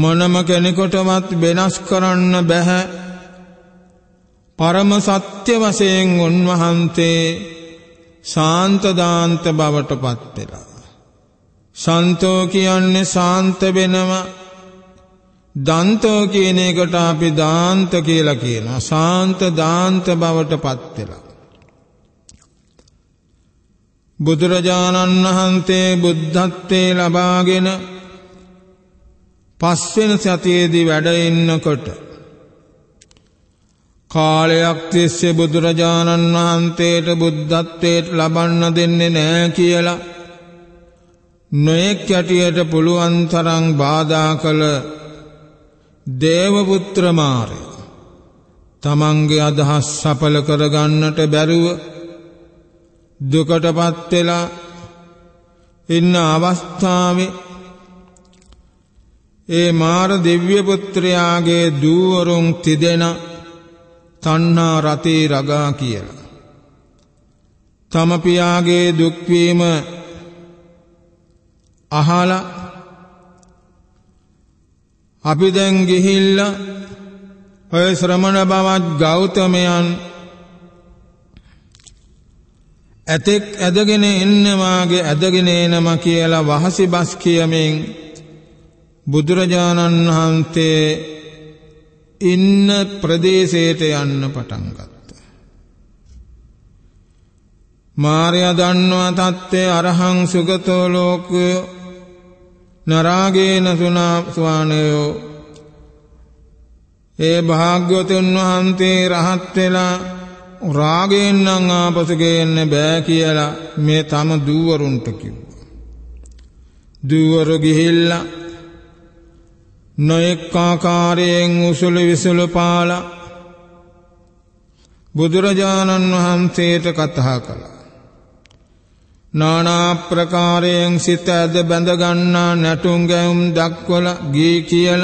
මොනම කෙනෙකොටවත් වෙනස් කරන්න බැහැ පරම සත්‍ය වශයෙන් උන්වහන්සේ ශාන්තදාන්ත බවට පත්වෙලා. සන්තෝ කියන්නේ ශාන්ත වෙනවා දන්තෝ කියන එකට අපි දාන්ත කියලා කියනවා ශාන්ත දාන්ත බවට පත්වෙලා. බුදුරජාණන් වහන්සේ බුද්ධත්වේ ලබාගෙන පස්වෙන සතියේදී වැඩ ඉන්නකොට කාලයක් තිස්සේ බුදුරජාණන් වහන්සේට බුද්ධත්වයට ලබන්න දෙන්නේ නෑ කියලා නොයෙක් යටියට පුළුවන් තරම් බාධා කළ දේවපුත්‍ර මාරය තමන්ගේ අදහස් සඵල කරගන්නට බැරුව දුකටපත් වෙලා ඉන්න අවස්ථාවේ ඒ මාර දිව්‍ය පුත්‍රයාගේ දූවරුන් තිදෙනා තණ්හා රතේ රගා කියලා. තම පියාගේ දුක් වීම අහලා අපි දැන් ගිහිල්ලා ඔය ශ්‍රමණ බවත් ගෞතමයන් ඇතෙක් ඇදගෙන එන්න මාගේ ඇදගෙන එනම කියලා වහසිබස් කියමින් බුදුරජාණන් වහන්සේ ඉන්න ප්‍රදේශයට යන්න පටන් ගත්තා. මාර්යා දන්නවා තත්ත්වය අරහං සුගතෝ ලෝකය නරාගේන සුනාස්වානයෝ ඒ භාග්‍යවතුන් වහන්සේ රහත් වෙලා රාගයෙන් නම් ආපසු ගේන්න බෑ කියලා මේ තම දූවරුන්ට කිව්වා. දූවරු ගිහිල්ලා නොයෙක්කාකාරයෙන් උසුළු විසුළු පාල බුදුරජාණන් වහන්සේට කතහා කළ. නානාප්‍රකාරයෙන් සිත ඇද බැඳගන්නා නැටුන්ගැවුම් දක්වල ගී කියල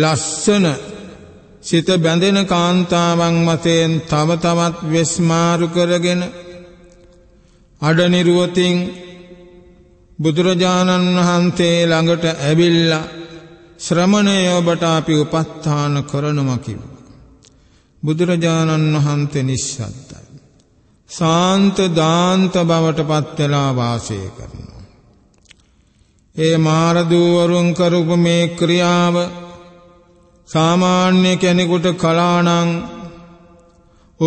ලස්සන සිත බැඳෙන කාන්තාවන් මතයෙන් තම තමත් වෙස්මාරු කරගෙන අඩනිරුවතින් බුදුරජාණන් වහන්සේ ළඟට ඇවිල්ලා ශ්‍රමණය ඔබට අපි උපස්ථාන කරනවා කිව්වා. බුදුරජාණන් වහන්සේ නිස්සද්දයි. සාන්ත දාන්ත බවට පත් වෙලා වාසය කරනවා. ඒ මාර දූවරුන් කරපු මේ ක්‍රියාව සාමාන්‍ය කෙනෙකුට කලානම්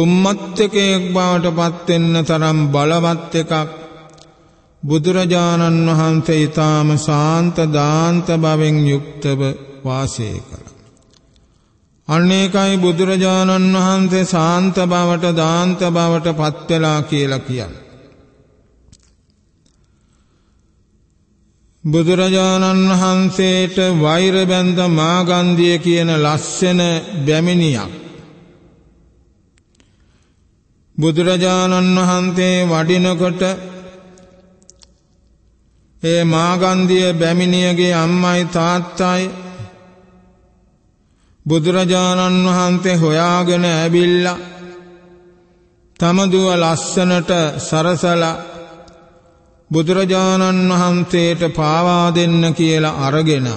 උම්මත්තකෙක් බවට පත් වෙන්න තරම් බලවත් එකක් බුදුරජාණන් වහන්සේ ඊ타ම ශාන්ත දාන්ත භවෙන් යුක්තව වාසය කළා. අනේකයි බුදුරජාණන් වහන්සේ ශාන්ත භවට දාන්ත භවට පත් වෙලා කියලා කියන්නේ. බුදුරජාණන් වහන්සේට වෛර බැඳ මාගන්ධිය කියන ලස්සන බැමිණියක් බුදුරජාණන් වහන්සේ වඩිනකොට ඒ මාගන්දිය බැමිණියගේ අම්මයි තාත්තයි බුදුරජාණන් වහන්සේ හොයාගෙන ඇවිල්ල තමදුව ලස්සනට සරසල බුදුරජාණන් වහන්සේට පාවා දෙන්න කියලා අරගෙන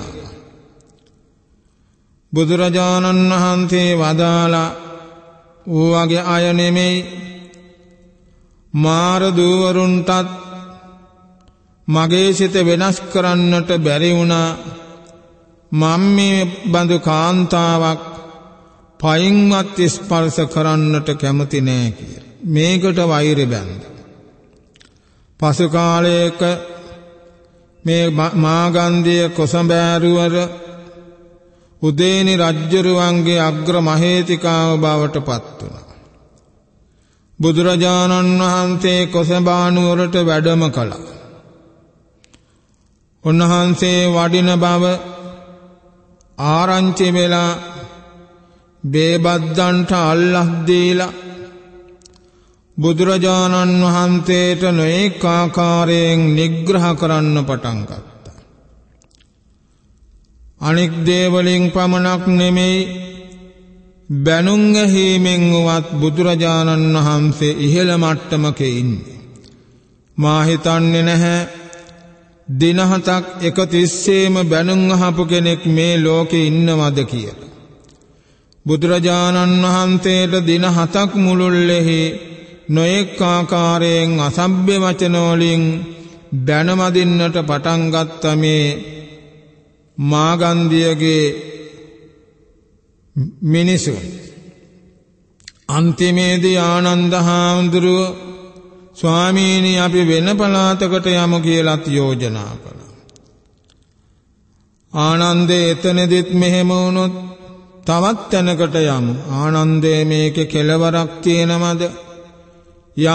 බුදුරජාණන් වහන්සේ වදාලා ඌවගේ අය නෙමෙයි මාර දූවරුන්ටත් මගේ සිත වෙනස් කරන්නට බැරි වුණා මම මේ බඳු කාන්තාවක් පයින්වත් ස්පර්ශ කරන්නට කැමති නෑ කියලා මේකට වෛර බැඳ පසු කාලයක මේ මාගන්ධිය කොසඹෑරුවර උදේනි රජ්ජරුවන්ගේ අග්‍ර මහේතිකාව බවට පත් වුණා බුදුරජාණන් වහන්සේ කොසඹානුවරට වැඩම කළා උන්වහන්සේ වඩින බව ආරංචි වෙලා බේබද්දන්ට අල්ලස් දීලා බුදුරජාණන් වහන්සේට නොඑක ආකාරයෙන් නිග්‍රහ කරන්න පටන් ගත්තා. අනෙක් දේවලින් පමණක් නෙමෙයි බැනුම් ඇහිමෙන් වත් බුදුරජාණන් වහන්සේ ඉහළ මට්ටමක ඉන්නේ. මා හිතන්නේ නැහැ දිනහතක් එක තිස්සේම බැනුම් අහපු කෙනෙක් මේ ලෝකෙ ඉන්නවද කියලා. බුදුරජාණන් වහන්සේට දින හතක් මුළුල්ලෙහි නොයෙක් ආකාරයෙන් අසභ්‍ය වචනවලින් බැනමදින්නට පටන් ගත්ත මේ මාගන්ධියගේ මිනිසුන් අන්තිමේදී ආනන්ද හාමුදුරුවෝ ස්වාමීනී අපි වෙන පලාතකට යමු කියලත් යෝජනා කළා. ආනන්දේ එතනදිත් මෙහෙම වුණොත් තවත් තැනකට යමු. ආනන්දේ මේකේ කෙලවරක් තියෙනවද?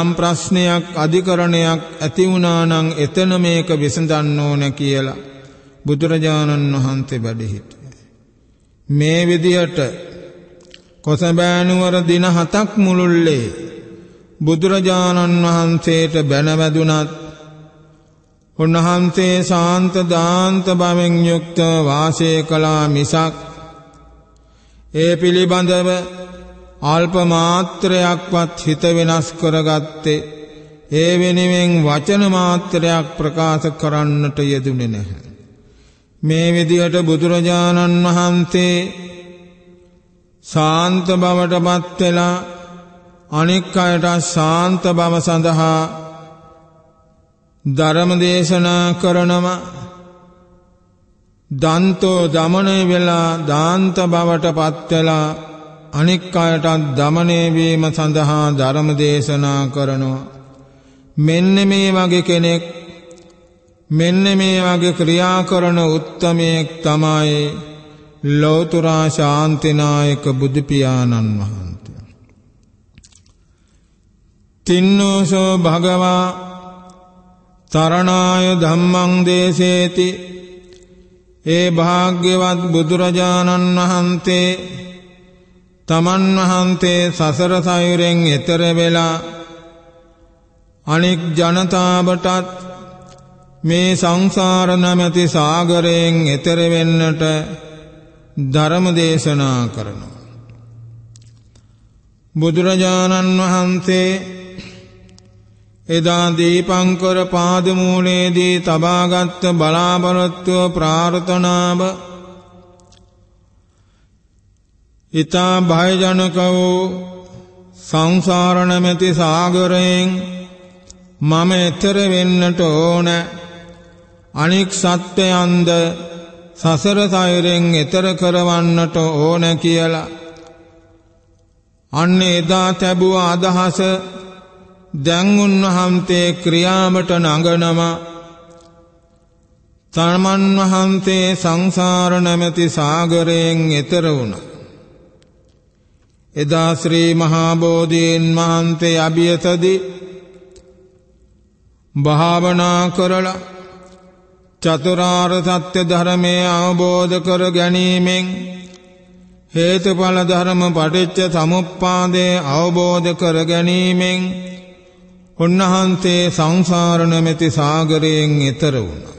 යම් ප්‍රශ්නයක් අධිකරණයක් ඇති වුණා නම් එතන මේක විසඳන්න ඕන කියලා බුදුරජාණන් වහන්සේ වැඩහිට. මේ විදියට කොසඹෑනුවර දින හතක් මුළුල්ලේ බුදුරජාණන් වහන්සේට බැනවැදුනත් උන්වහන්සේ ශාන්ත දාන්ත බවෙන් යුක්ත වාසය කළා මිසක් ඒ පිළිබඳව අල්ප මාත්‍රයක්වත් හිත වෙනස් කරගත්තේ ඒ වෙනුවෙන් වචන මාත්‍රයක් ප්‍රකාශ කරන්නට යෙදුනේ නැහැ මේ විදියට බුදුරජාණන් වහන්සේ ශාන්ත බවටපත් වෙලා අනික් අයට සාන්ත බව සඳහා ධර්මදේශනා කරනම දන්තෝ දමනය වෙලා දාන්ත බවට පත්වෙලා අනික් අයටත් දමනයවීම සඳහා ධර්මදේශනා කරනවා. මෙන්න මේ වගේ කෙනෙක් මෙන්න මේ වගේ ක්‍රියා කරන උත්තමයෙක් තමයි ලෞතුරා ශාන්තිනායක බුදුපියාණන් වහන්ස. තින්නෝසෝ භගවා තරණාය ධම්මං දේශේති ඒ භාග්‍යවත් බුදුරජාණන් වහන්සේ තමන් වහන්සේ සසර සයුරෙන් එතර වෙලා අනික් ජනතාවටත් මේ සංසාර නැමැති සාගරයෙන් එතර වෙන්නට ධර්ම දේශනා කරනවා බුදුරජාණන් වහන්සේ එදා දීපංකර පාදමූලේදී තබාගත්ත බලාපොරොත්තුව ප්‍රාර්ථනාව ඊතා භයජනක වූ සංසාරණමැති සාගරයෙන් මම එතර වෙන්නට ඕන අනික් සත්‍යයන්ද සසර සයරෙන් එතර කරවන්නට ඕන කියලා අන්න එදා ලැබුව අදහස දැන් උන්වහන්සේ ක්‍රියාවට නඟනවා තමන් වහන්සේ සංසාර නැමැති සාගරයෙන් එතර වුණා. එදා ශ්‍රී මහා බෝධීන් වහන්සේ අභියසදී භාවනා කරලා චතුරාර්ය සත්‍ය ධර්මය අවබෝධ කර ගැනීමෙන් හේතුඵල ධර්ම පටිච්ච සමුප්පාදය අවබෝධ කර ගැනීමෙන් උන්වහන්සේ සංසාර නැමැති සාගරයෙන් එතර වුණා.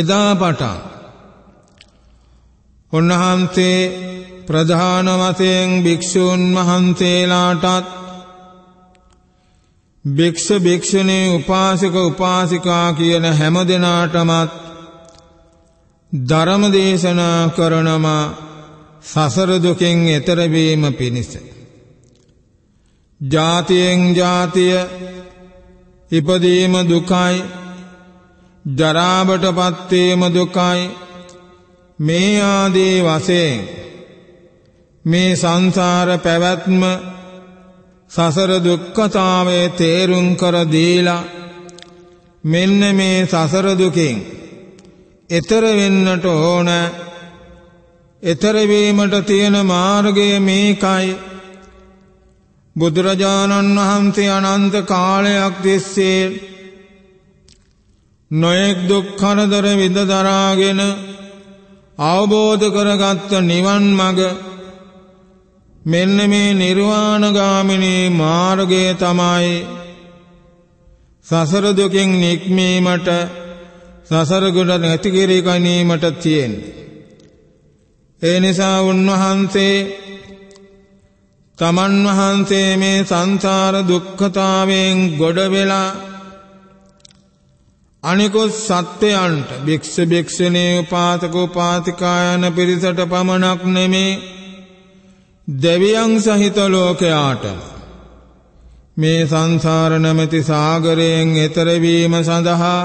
එදා පටන් උන්වහන්සේ ප්‍රධාන වශයෙන් භික්ෂූන් වහන්සේලාටත් භික්ෂ භික්ෂුණී උපාසක උපාසිකා කියන හැම දෙනාටමත් ධර්ම දේශනා කරනම සසර දුකෙන් එතර වීම පිණිස ජාතියෙන් ජාතිය ඉපදීම දුකයි ජරාවට පත්වීම දුකයි මේ ආදී වශයෙන් මේ සංසාර පැවැත්ම සසර දුක්ඛතාවේ තේරුම් කර දීලා මෙන්න මේ සසර දුකෙන් ඈතර වෙන්නට ඕන ඈතර වීමට තියෙන මාර්ගය මේකයි බුදුරජාණන් වහන්සේ අනන්ත කාලයක් තිස්සේ නොයෙක් දුක්ඛරදර විඳ දරාගෙන අවබෝධ කරගත්ත නිවන් මඟ මෙන්න මේ නිර්වාණ ගාමිනී මාර්ගය තමයි සසර දුකෙන් නික්මීමට සසර ගොඩ නැති කර ගැනීමට තියෙන්නේ ඒ නිසා උන්වහන්සේ තමන් වහන්සේ මේ සංසාර දුක්ඛතාවයෙන් ගොඩ වෙලා අනිකුත් සත්‍යයන්ට භික්ෂ භික්ෂුණී උපාසක උපාසිකායන පිරිසට පමණක් නෙමේ දෙවියන් සහිත ලෝකයාට මේ සංසාර නැමැති සාගරයෙන් එතර වීම සඳහා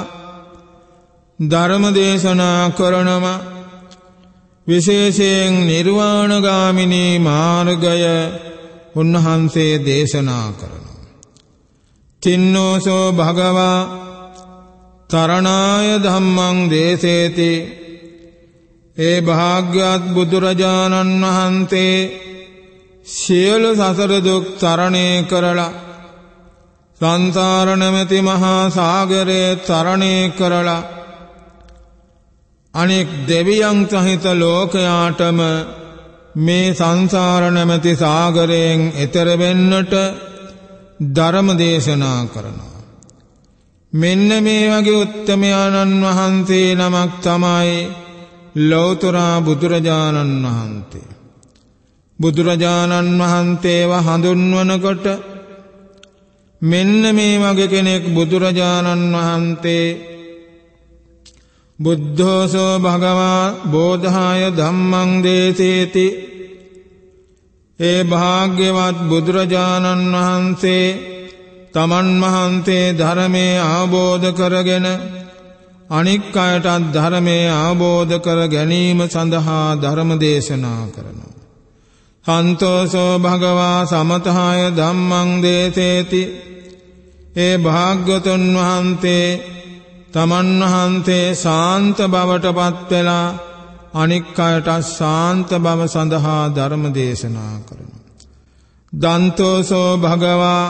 ධර්ම දේශනා කරනවා විශේෂයෙන් නිර්වාණගාමිනී මාර්ගය උන්වහන්සේ දේශනා කරනවා. තින්නෝසෝ භගවා තරණාය ධම්මං දේශේති ඒ භාග්‍යවත් බුදුරජාණන් වහන්සේ සියලු සසර දුක් තරණය කරලා සංසාර නැමැති මහා සාගරයේ තරණය කරලා අනෙක් දෙවියන් සහිත ලෝකයාටම මේ සංසාර නැමැති සාගරයෙන් එතර වෙන්නට ධර්ම දේශනා කරනවා මෙන්න මේ වගේ උත්තමයාණන් වහන්සේ නමක් තමයි ලෞතර බුදුරජාණන් වහන්සේ බුදුරජාණන් වහන්සේව හඳුන්වනකොට මෙන්න මේ වගේ කෙනෙක් බුදුරජාණන් වහන්සේ බුද්ධෝසෝ භගවා බෝධාය ධම්මං දේසේති ඒ භාග්‍යවත් බුදුරජාණන් වහන්සේ තමන් වහන්සේ ධර්මයේ ආબોධ කරගෙන අනික් අයටත් ධර්මයේ ආબોධ කර ගැනීම සඳහා ධර්ම දේශනා කරනවා සන්තෝසෝ භගවා සමතහාය ධම්මං දේසේති ඒ භාග්‍යතුන් වහන්සේ තමන් වහන්සේ සාන්ත බවට පත්වෙලා අනික් අයට සාන්ත බව සඳහා ධර්ම දේශනා කරන. දන්තෝසෝ භගවා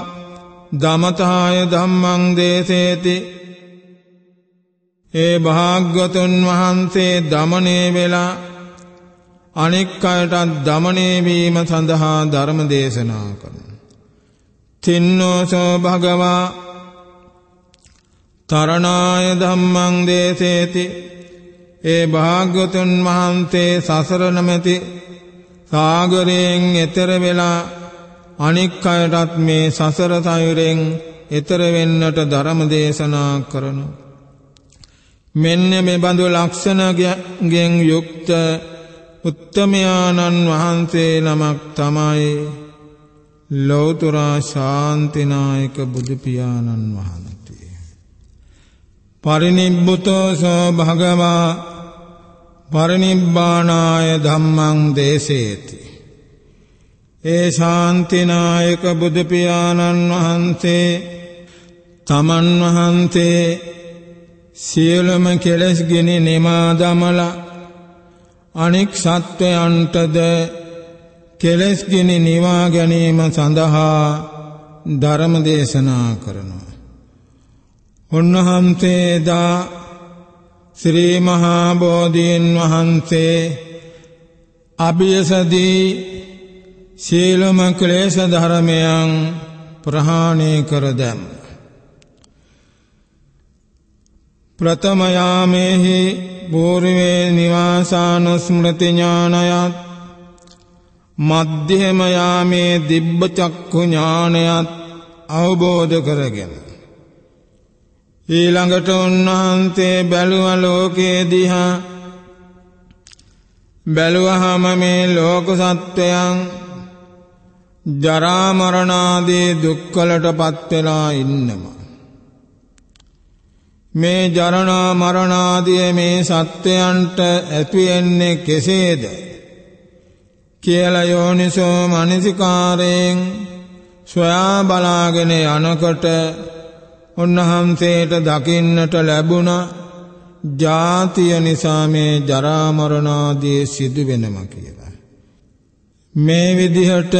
දමතාය ධම්මං දේශේති ඒ භාග්‍යතුන් වහන්සේ දමනේ වෙලා අනික් අයටත් දමනේ වීම සඳහා ධර්ම දේශනා කරන. තින්නෝසෝ භගවා තරණාය ධම්මං දේසේති ඒ භාග්‍යතුන් වහන්සේ සසර නැමැති සාගරයෙන් එතර වෙලා අනික් අයටත් මේ සසර සයුරෙන් එතර වෙන්නට ධර්ම දේශනා කරනු මෙන්න මේ බඳු ලක්ෂණගෙන් යුක්ත උත්තමයාණන් වහන්සේ නමක් තමයි ලෞතර ශාන්තිනායක බුදු පියාණන් වහන්සේ පරිනිබ්බුතෝසෝ භගවා පරිනිබ්බානාය ධම්මං දේශේති ඒ ශාන්තිනායක බුදු පියාණන් වහන්සේ තමන් වහන්සේ සියලුම කෙලෙස් ගිනි නිමා දමලා අනික් සත්වයන්ටද කෙලෙස් ගිනි නිවා ගැනීම සඳහා ධර්ම දේශනා කරනවා උන්වහන්සේදා ශ්‍රී මහා බෝධීන් වහන්සේ අභියසදී සීලම ක්ලේශ ධර්මයන් ප්‍රහාණය කර දැම් ප්‍රථම යාමේහි పూర్වේ නිවාසාන ස්මෘති ඥානයත් මධ්‍යම යාමේ දිබ්බ චක්ඛු ඥානයත් අවබෝධ කරගෙන ඊළඟට උන්වහන්සේ බැලුව ලෝකයේ දිහා බැලුවහම මේ ලෝක සත්වයන් ජරා මරණ ආදී දුක්වලටපත් වෙලා ඉන්නවා මේ ජරණා මරණ ආදී මේ සත්වයන්ට ඇති වෙන්නේ කෙසේද කියලා යෝනිසෝ මනසිකාරයෙන් සොයා බලාගෙන යනකොට උන්වහන්සේට දකින්නට ලැබුණ ජාතිය නිසා මේ ජරා මරණ ආදී සිදු වෙනවා කියලා. මේ විදිහට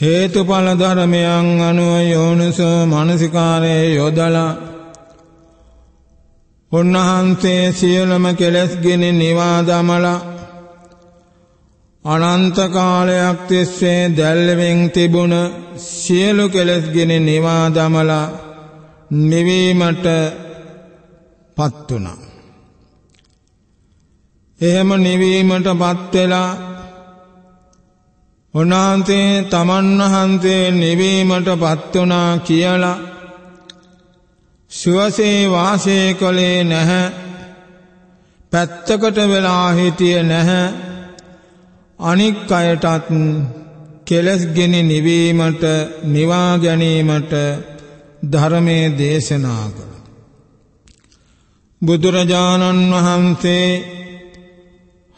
හේතුඵල ධර්මයන් අනුව යෝනිසෝ මානසිකාරයේ යොදලා උන්වහන්සේ සියලුම කෙලෙස්ගෙන නිවා දමලා අනන්ත කාලයක් තිස්සේ දැල්වෙන් තිබුණ සියලු කෙලෙස්ගෙන නිවා දමලා නිවීමට පත් වුණා. එහෙම නිවීමට පත් වෙලා උන්වහන්සේ තමන් වහන්සේ නිවීමට පත් වුණා කියලා සුවසේ වාසය කළේ නැහැ පැත්තකට වෙලා හිටියේ නැහැ අනික් අයටත් කෙලස්ගෙන නිවීමට නිවා ගැනීමට ධර්මයේ දේශනා කළ බුදුරජාණන් වහන්සේ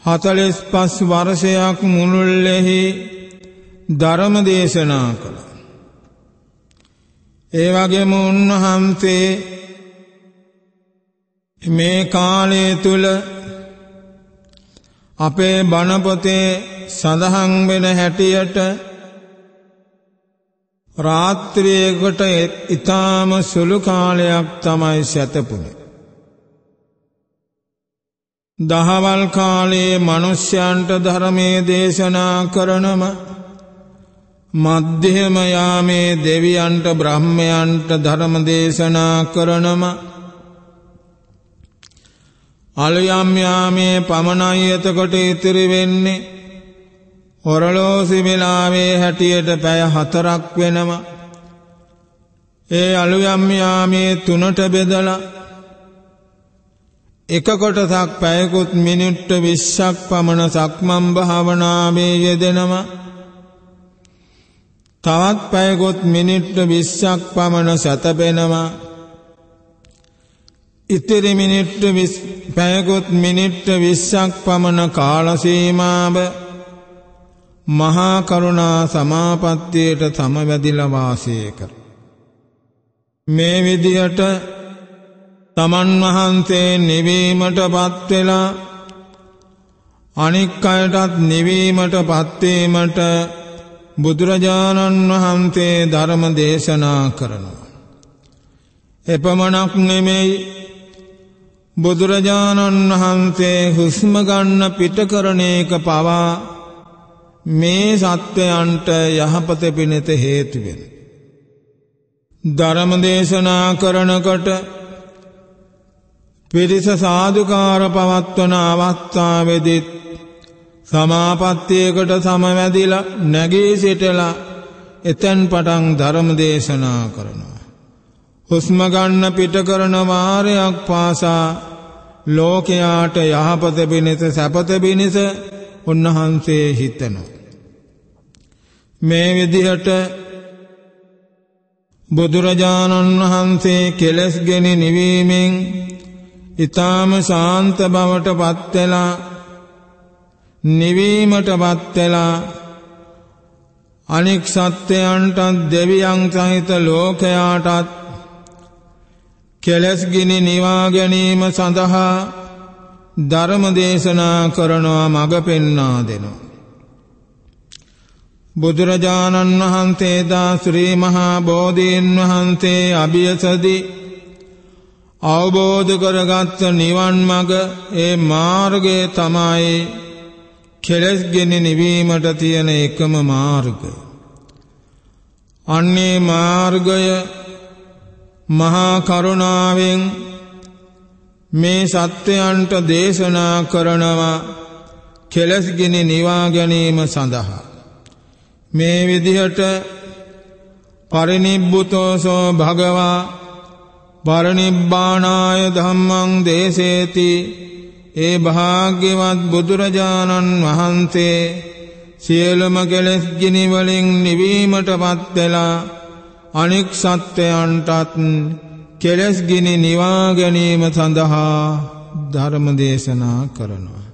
හතලෙස් පස් වර්ෂයක් මුළුල්ලෙහි ධර්ම දේශනා කළ ඒ වගේම උන්වහන්සේ මේ කාලය තුළ අපේ බණපොතේ සඳහන් වෙන හැටියට රාත්‍රියකට ඊටාම සුළු කාලයක් තමයි සැතපුනේ. දහවල් කාලයේ මිනිස්යන්ට ධර්මයේ දේශනා කරනම මධ්‍යම යාමේ දෙවියන්ට බ්‍රහ්මයන්ට ධර්ම දේශනා කරනම අලුයම්යාමේ පමණයි එතකොට ඉතිරි වෙන්නේ. හොරලෝසි වෙලාවේ හැටියට පැය හතරක් වෙනවා. ඒ අලුයම්යාමේ තුනට බෙදල එකකොටසක් පැයකුත් මිනිට්ට විශ්ෂක් පමණ සක්මම් භාවනාවේ යෙදෙනම තවත් පැයකුත් මිනිට්ට විශ්ෂක් පමණ සැතපෙනවා ඉතිරි මිනිට්ට පැයකුත් මිනිට්ට විශ්ෂක් පමණ කාලසීමාව මහාකරුණා සමාපත්තියට සමවැදිලවාසය කර. මේ විදිහට තමන් වහන්සේ නිවීමට පත්වෙලා අනික් අයටත් නිවීමට පත්වීමට බුදුරජාණන් වහන්සේ ධර්ම දේශනා කරනවා. එපමණක් නෙමෙයි බුදුරජාණන් වහන්සේ හුස්මගන්න පිටකරණයක පවා මේ සත්වයන්ට යහපත පිණිත හේතුවෙන. ධරමදේශනා කරනකට පිරිස සාධකාර පවත්වන අවස්ථාවෙදිත් සමාපත්තියකට සමවැදිලා නැගී සිටලා එතැන් පටන් ධර්මදේශනා කරනවා. හුස්ම ගන්න පිට කරන වාරයක් පාසා ලෝකයාට යහපත පිණිස සැපත පිණිස උන්වහන්සේ හිතනවා මේ විදිහට බුදුරජාණන් වහන්සේ කෙලස්ගෙන නිවීමෙන් ඊ타ම ශාන්ත බවට පත් වෙලා නිවීමට පත් වෙලා අනික් සත්‍යයන්ට දෙවියන් සහිත ලෝකයාටත් කෙලැස්ගිනි නිවා ගැනීම සඳහා ධර්ම දේශනා කරනවා මඟ පෙන්වා දෙනවා. බුදුරජාණන් වහන්සේ දා ශ්‍රී මහා බෝධීන් වහන්සේ අභියසදි අවබෝධ කරගත් නිවන් මඟ ඒ මාර්ගය තමයි කෙලෙස්ගෙන නිවීමට තියෙන එකම මාර්ගය. අන්නේ මාර්ගය මහා කරුණාවෙන් මේ සත්‍යයන්ට දේශනා කරනවා කෙලස්ගෙන නිවා ගැනීම සඳහා මේ විදිහට පරිනිබ්බුතෝසෝ භගවා පරිනිබ්බානාය ධම්මං දේසේති ඒ භාග්‍යවත් බුදුරජාණන් වහන්සේ සියලුම කෙලෙස් ගිනි වලින් නිවීමටපත් වෙලා අනෙක් සත්වයන්ටත් කෙලෙස්ගිනි නිවාගැනීම සඳහා ධර්මදේශනා කරනවා.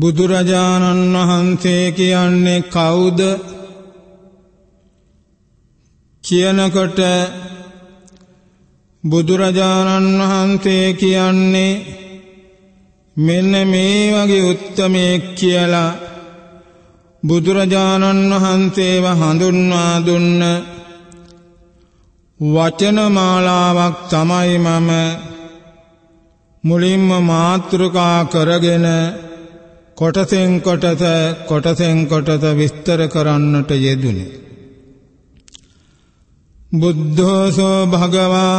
බුදුරජාණන් වහන්සේ කියන්නේ කවුද කියනකොට බුදුරජාණන් වහන්සේ කියන්නේ මෙන්න මේ වගේ උත්තමයෙක් කියලා බුදුරජාණන් වහන්සේව හඳුන්වා දුන්න වචනමාලාවක් තමයි මම මුලින්ම මාතෘකා කරගෙන කොටසෙන් කොටස කොටසෙන් කොටස විස්තර කරන්නට යෙදුනි. බුද්ධෝසෝ භගවා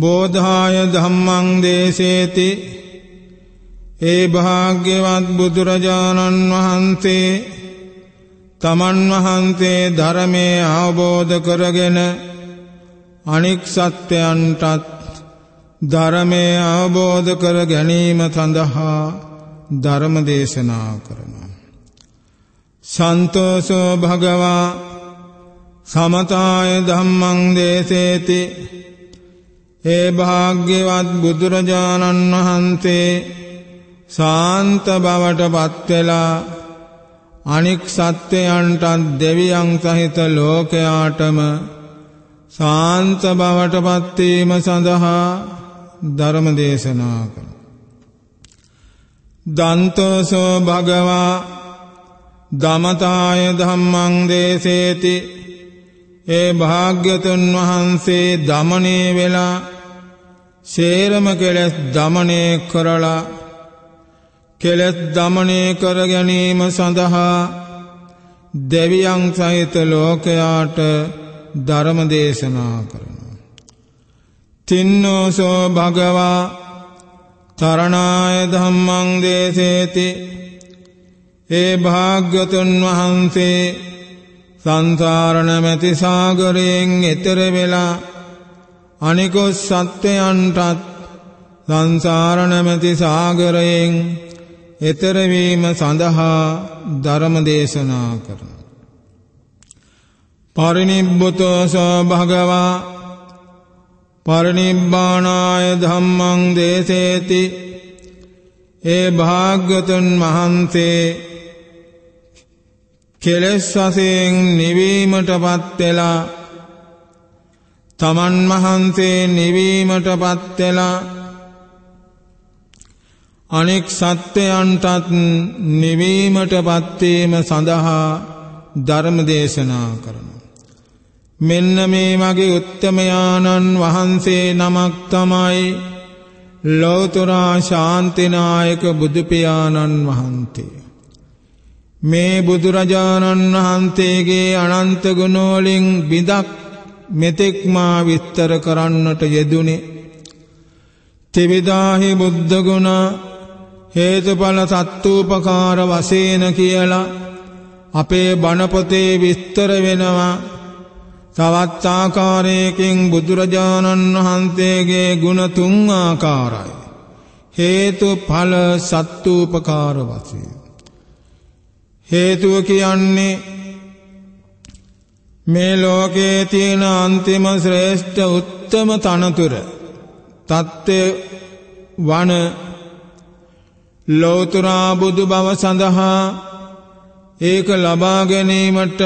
බෝධාය ධම්මං දේශේති ඒ භාග්‍යවත් බුදුරජාණන් වහන්සේ තමන් වහන්සේ ධරමේ අවබෝධ කරගෙන අනික් සත්‍යයන්ටත් ධරමේ අවබෝධ කර ගැනීම සඳහා ධර්ම දේශනා කරනවා. සන්තෝසෝ භගවා සමතාය ධම්මං දේසේති ඒ භාග්‍යවත් බුදුරජාණන් වහන්සේ සාන්ත බවට පත්වෙලා අනික් සත්‍යයන්ටත් දෙවියන් සහිත ලෝකයාටම සාන්ත බවට පත්වීම සඳහා ධර්ම දේශනා කළ. දන්තෝසෝ භගවා දමතාය ධම්මං දේශේති ඒ භාග්‍යතුන් වහන්සේ දමනේ වෙලා සේරම කෙලෙස් දමනේ කරලා කෙලෙස් දමනය කර ගැනීම සඳහා දෙවියන් සහිත ලෝකයාට ධර්ම දේශනා කරනවා. තින්නෝසෝ භගවා තරණාය ධම්මං දේසේති ඒ භාග්‍යතුන් වහන්සේ සංසාරණමැති සාගරයෙන් එතර වෙලා අනිකොස් සත්‍යයන්ටත් සංසාරණමැති සාගරයෙන් එතර වීම සඳහා ධර්ම දේශනා කරන පරිනිබ්බුතෝ භගවා පරිනිබ්බානාය ධම්මං දේසේති ඒ භාග්‍යතුන් මහන්සේ කෙලෙස් වශයෙන් නිවීමටපත් වෙලා තමන් මහන්සේ නිවීමටපත් වෙලා අනෙක් සත්‍යයන්ටත් නිවීමට පත්වීම සඳහා ධර්මදේශනා කරන. මෙන්න මේ වගේ උත්තමයාණන් වහන්සේ නමක් තමයි ලෝතුරා ශාන්තිනායක බුදුපියාණන් වහන්සේ. මේ බුදුරජාණන් වහන්සේගේ අනන්ත ගුණෝලින් බිඳක් මෙතෙක් මා විස්තර කරන්නට යෙදුනේ ත්‍රිවිධාහි බුද්ධ ගුණ හේතුඵල සත්තුපකාර වශයෙන් කියලා අපේ බණපොතේ විස්තර වෙනවා තවත් ආකාරයකින් බුදුරජාණන් වහන්සේගේ ගුණ තුන් ආකාරයි හේතුඵල සත්තුපකාර වශයෙන් හේතුව කියන්නේ මේ ලෝකයේ තියෙන අන්තිම ශ්‍රේෂ්ඨ උත්තම තනතුර தත්ත්ව වන ලෝතුරා බුදු බව සඳහා ඒක ලබා ගැනීමට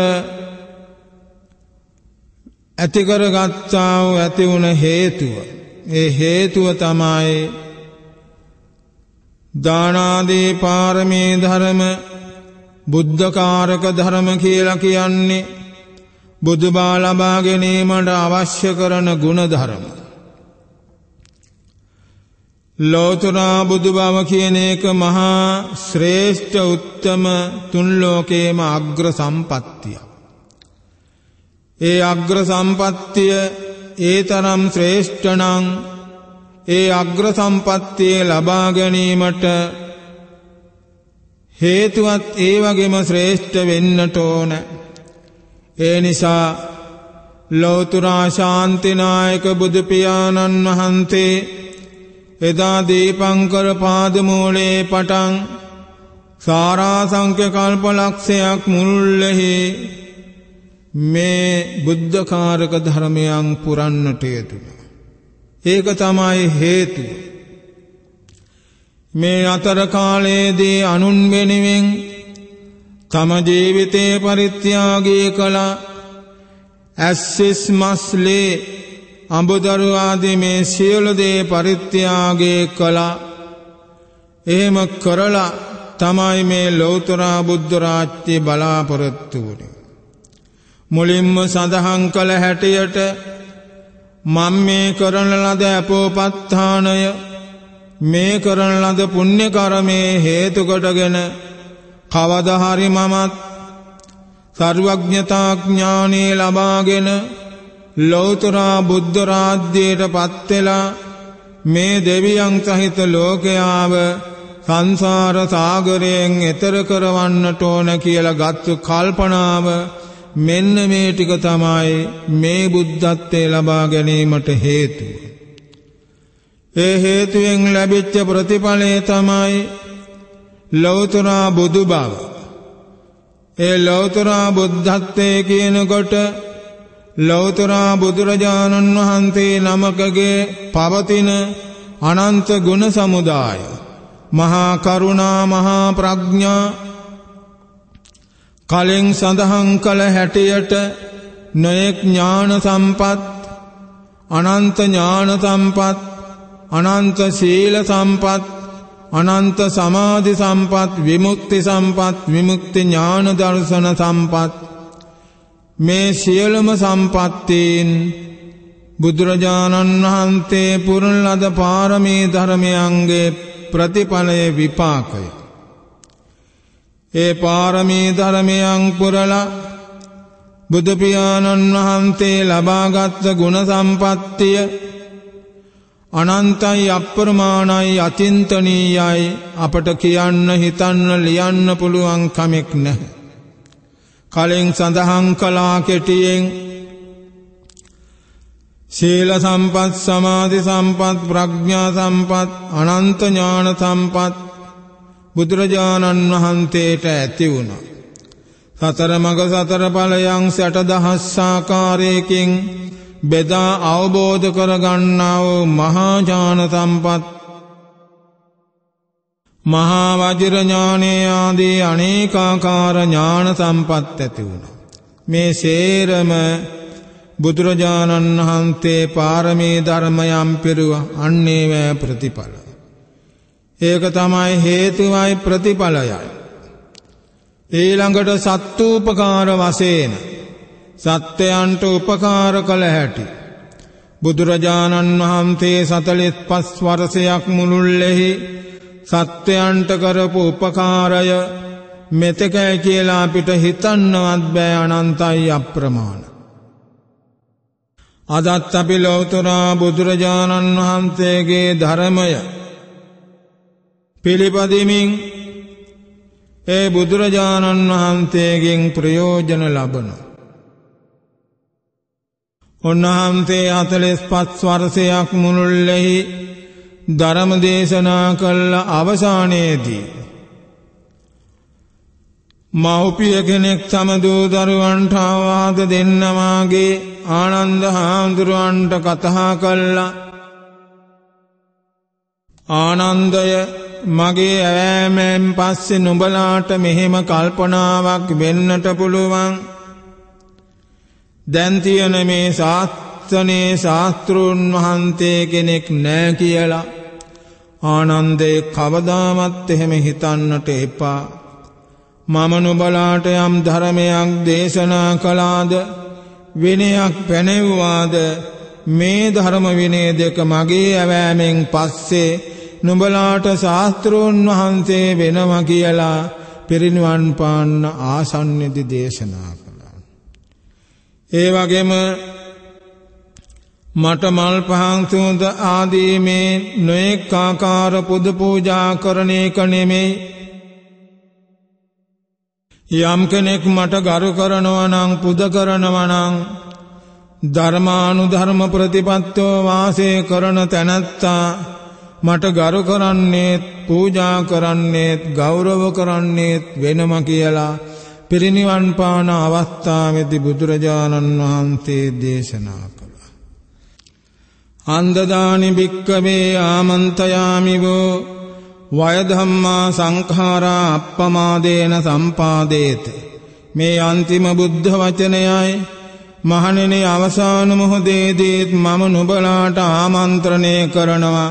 ඇතිකර ගත්තා වූ ඇති වුණ හේතුව ඒ හේතුව තමයි දානාදී පාරමී ධර්ම බුද්ධකාරක ධර්ම කියලා කියන්නේ බුදුබා ලබා ගැනීමට අවශ්‍ය කරන ගුණ ධර්ම ලෝතුරා බුදු බව කියන එක මහා ශ්‍රේෂ්ඨ උත්තම තුන් ලෝකේම අග්‍ර සම්පත්තිය. ඒ අග්‍ර සම්පත්තිය ඒ තරම් ශ්‍රේෂ්ඨනං ඒ අග්‍ර සම්පත්තිය ලබා ගැනීමට හේතුවත් ඒ වගේම ශ්‍රේෂ්ඨ වෙන්නට ඕන. ඒ නිසා ලෝතුරා ශාන්තිනායක බුදු පියාණන් වහන්සේ එදා දීපංකර පාදමූලේ පටන් සාරාසංක්‍ය කල්පලක්ෂයක් මුල්ලෙහි මේ බුද්ධකාරක ධර්මයන් පුරන්නට යුතුය. ඒක තමයි හේතුව. මේ අතර කාලයේදී අනුන් වෙනුවෙන් තම ජීවිතේ පරිත්‍යාගය කළ ඇස්සිස් මස්ලේ අඹදරුවාදී මේ සියලු දේ පරිත්‍යාගය කළා. එහෙම කරලා තමයි මේ ලෞතර බුද්ධ රාජ්‍ය බලාපොරොත්තු වුනේ. මුලින්ම සඳහන් කළ හැටියට මම මේ කරන ලද අපෝපත්ථානය මේ කරන ලද පුණ්‍ය කර්මයේ හේතු කොටගෙන කවදා හරි මමත් සර්වඥතා ඥානෙ ලබාගෙන ලෞතරා බුද්ධරාජ්‍යයට පත්වෙලා මේ දෙවියන් සහිත ලෝකයාව සංසාර සාගරයෙන් එතර කරවන්නට ඕන කියලා ගත්තු කල්පනාව මෙන්න මේ ටික තමයි මේ බුද්ධත්වයේ ලබා ගැනීමට හේතුව. ඒ හේතුවෙන් ලැබිච්ච ප්‍රතිඵලය තමයි ලෞතරා බුදු බව. ඒ ලෞතරා බුද්ධත්වයේ කියනකොට ලෞතරා බුදුරජාණන් වහන්සේ නමකගේ පවතින අනන්ත ගුණ සමුදාය මහා කරුණා මහා ප්‍රඥා කලින් සඳහන් කළ හැටියට නොයෙක් ඥාන සම්පත් අනන්ත ඥාන සම්පත් අනන්ත සීල සම්පත් අනන්ත සමාධි සම්පත් විමුක්ති සම්පත් විමුක්ති ඥාන දර්ශන සම්පත් මේ සියලුම සම්පත්තීන් බුදුරජාණන් වහන්සේ පුරන් ලද පාරමී ධර්මයන්ගේ ප්‍රතිඵලය විපාකය. ඒ පාරමී ධර්මයන් පුරලා බුදුපියාණන් වහන්සේ ලබාගත්ත ගුණ සම්පත්තිය අනන්තයි අප්‍රමාණයි අචින්තනීයයි අපට කියන්න හිතන්න ලියන්න පුළුවන් කමෙක් නැහැ. කලින් සඳහන් කලා කෙටියෙන් ශීල සම්පත් සමාධි සම්පත් ප්‍රඥා සම්පත් අනන්ත ඥාන සම්පත් බුදුරජාණන් වහන්සේට ඇති වුණා. සතර මඟ සතර ඵලයන් 60000 ආකාරයකින් බෙදා අවබෝධ කරගන්නා වූ මහා ඥාන සම්පත් මහා වජිර ඥානේ ආදී අනේකාකාර ඥාන සම්පත් ඇති වුණා. මේ සේරම බුදුරජාණන් වහන්සේ පාරමී ධර්මයන් පෙරුවා. අන්නේ වේ ප්‍රතිඵල. ඒක තමයි හේතුවයි ප්‍රතිඵලයයි. ඊළඟට සත්තුපකාර වශයෙන් සත්‍යයන්ට උපකාර කළ හැටි බුදුරජාණන් වහන්සේ 45 වසරයක් මුළුල්ලේ සත්‍යයන්ට කරපු උපකාරය මෙතකෑ කියලා අපිට හිතන්නවත් බෑ අනන්තයි අප්‍රමාණ. අදත් අපි ලෞතුරා බුදුරජාණන් වහන්සේගේ ධර්මය පිළිපදිමින් ඒ බුදුරජාණන් වහන්සේගෙන් ප්‍රයෝජන ලබන. උන්වහන්සේ අතලෙස් පත්ස්වර්සයක් මුළුල්ලෙහි ධර්ම දේශනා කල්ල අවසානයේදී. මව්පිය කෙනෙක් තම දූ දරුවන්ට ආවාද දෙන්නමාගේ ආනන්ද හාමුදුරුවන්ට කතහා කල්ලා ආනන්දය මගේ ඇවෑමෑම් පස්සෙ නුඹලාට මෙහෙම කල්පනාවක් වෙන්නට පුළුවන් දැන්තියන මේ සාත්ත අස්ථනේ ශාස්තෘන් වහන්සේ කෙනෙක් නෑ කියලා ආනන්දේ කවදාමත් එහෙම හිතන්නට එපා මම නුඹලාට යම් ධර්මයක් දේශනා කළාද විනයක් පැනෙව්වාද මේ ධර්ම විනය දෙක මගේ ඇවෑමෙන් පස්සේ නුඹලාට ශාස්ත්‍රෝන් වහන්සේ වෙනම කියලා පිරිනිවන් පාන්න ආසන්නේදී දේශනා කළා. ඒ වගේම මට මල් පහංසුද ආදී මේ නොයෙක් ආකාර පුද පූජා කරන එක නෙමෙයි යම් කෙනෙක් මට ගරු කරනවා නම් පුද කරනවා නම් ධර්මානුධර්ම ප්‍රතිපත්තෝ වාසය කරන තැනැත්තා මට ගරු කරන්නේත් පූජා කරන්නේත් ගෞරව කරන්නේත් වෙනම කියලා පිරිනිවන් පාන අවස්ථාවේදී බුදුරජාණන් වහන්සේ දේශනා අන්දදානි භික්කවේ ආමන්තයාමිවෝ වයධම්මා සංඛාරා අප්පමාදේන සම්පාදේත මේ අන්තිම බුද්ධ වචනයයි මහණෙනි අවසාන මොහොතේදීත් මම නුඹලාට ආමන්ත්‍රණය කරනවා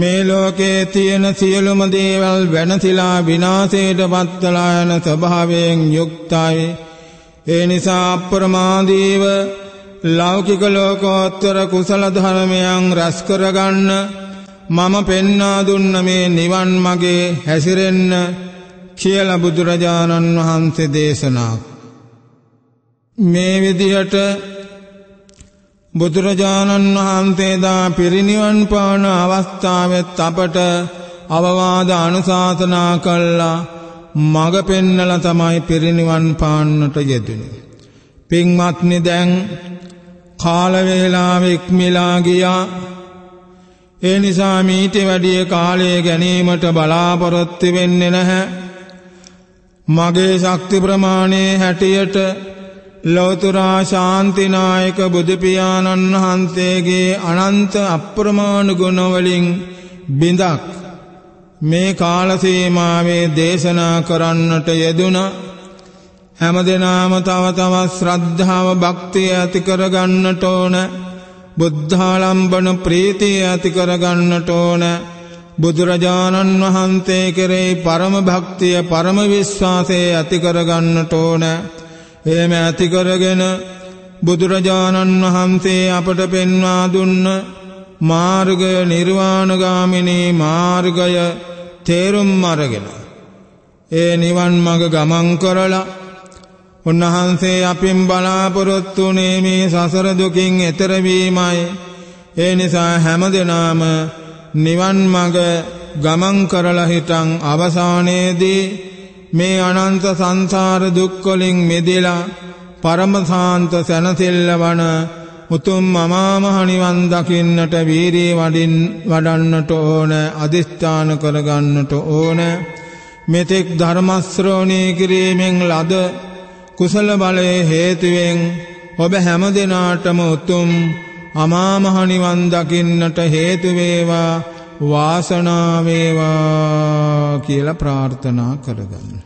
මේ ලෝකයේ තියෙන සියලුම දේවල් වෙනසිලා විනාශයට පත්ලා යන ස්වභාවයෙන් යුක්තයි ඒ නිසා අප්‍රමාදීව ලෞකික ලෝකෝත්තර කුසල ධර්මයන් රැස් කරගන්න මම පෙන්වා දුන්න මේ නිවන් මගේ හැසිරෙන්න කියලා බුදුරජාණන් වහන්සේ දේශනා මේ විදිහට බුදුරජාණන් වහන්සේ දා පිරිනිවන් පාන අවස්ථාවෙත් අපට අවවාද අනුශාසනා කළා මඟ පෙන්නලා තමයි පිරිනිවන් පාන්නට යෙදුනේ පින්වත්නි දැන් කාලවේලාව ඉක්මලා ගියා. ඒ නිසා මීට වැඩිය කාලය ගැනීමට බලාපොරොත්තු වෙන්නේ නැහැ. මගේ ශක්ති ප්‍රමාණයේ හැටියට ලෞතුරා ශාන්තිනායක බුදු පියාණන් වහන්සේගේ අනන්ත අප්‍රමාණ ගුණ වලින් බිඳක් මේ කාල සීමාවේ දේශනා කරන්නට යෙදුණා හැමදෙනාම තව තවත් ශ්‍රද්ධාව භක්තිය ඇති කරගන්නට ඕන බුද්ධාලම්බන ප්‍රීතිය ඇති කරගන්නට ඕන බුදුරජාණන් වහන්සේ කෙරෙහි පරම භක්තිය පරම විශ්වාසය ඇති කරගන්නට ඕන එහෙම ඇති කරගෙන බුදුරජාණන් වහන්සේ අපට පෙන්වා දුන්න මාර්ගය නිර්වාණගාමිනී මාර්ගය තේරුම් අරගෙන ඒ නිවන් මඟ ගමන් කරලා උන්වහන්සේ අපින් බලාපොරොත්තු වුණේ මේ සසර දුකින් එතර වීමයි. ඒ නිසා හැමදෙනාම නිවන් මඟ ගමන් කරලා හිටන් අවසානයේදී මේ අනන්ත සංසාර දුක් වලින් මිදෙලා පරම සාන්ත සැනසෙල්ලවන උතුම් අමා මහ නිවන් දකින්නට වීරිය වඩින් වඩන්නට ඕන අදිස්ථාන කරගන්නට ඕන මෙතෙක් ධර්ම ශ්‍රවණය කිරීමෙන් ලද කුසල බලයේ හේතුවෙන් ඔබ හැම දෙනාටම උතුම් අමාමහ නිවන් දකින්නට හේතු වේවා වාසනාව වේවා කියලා ප්‍රාර්ථනා කරගන්න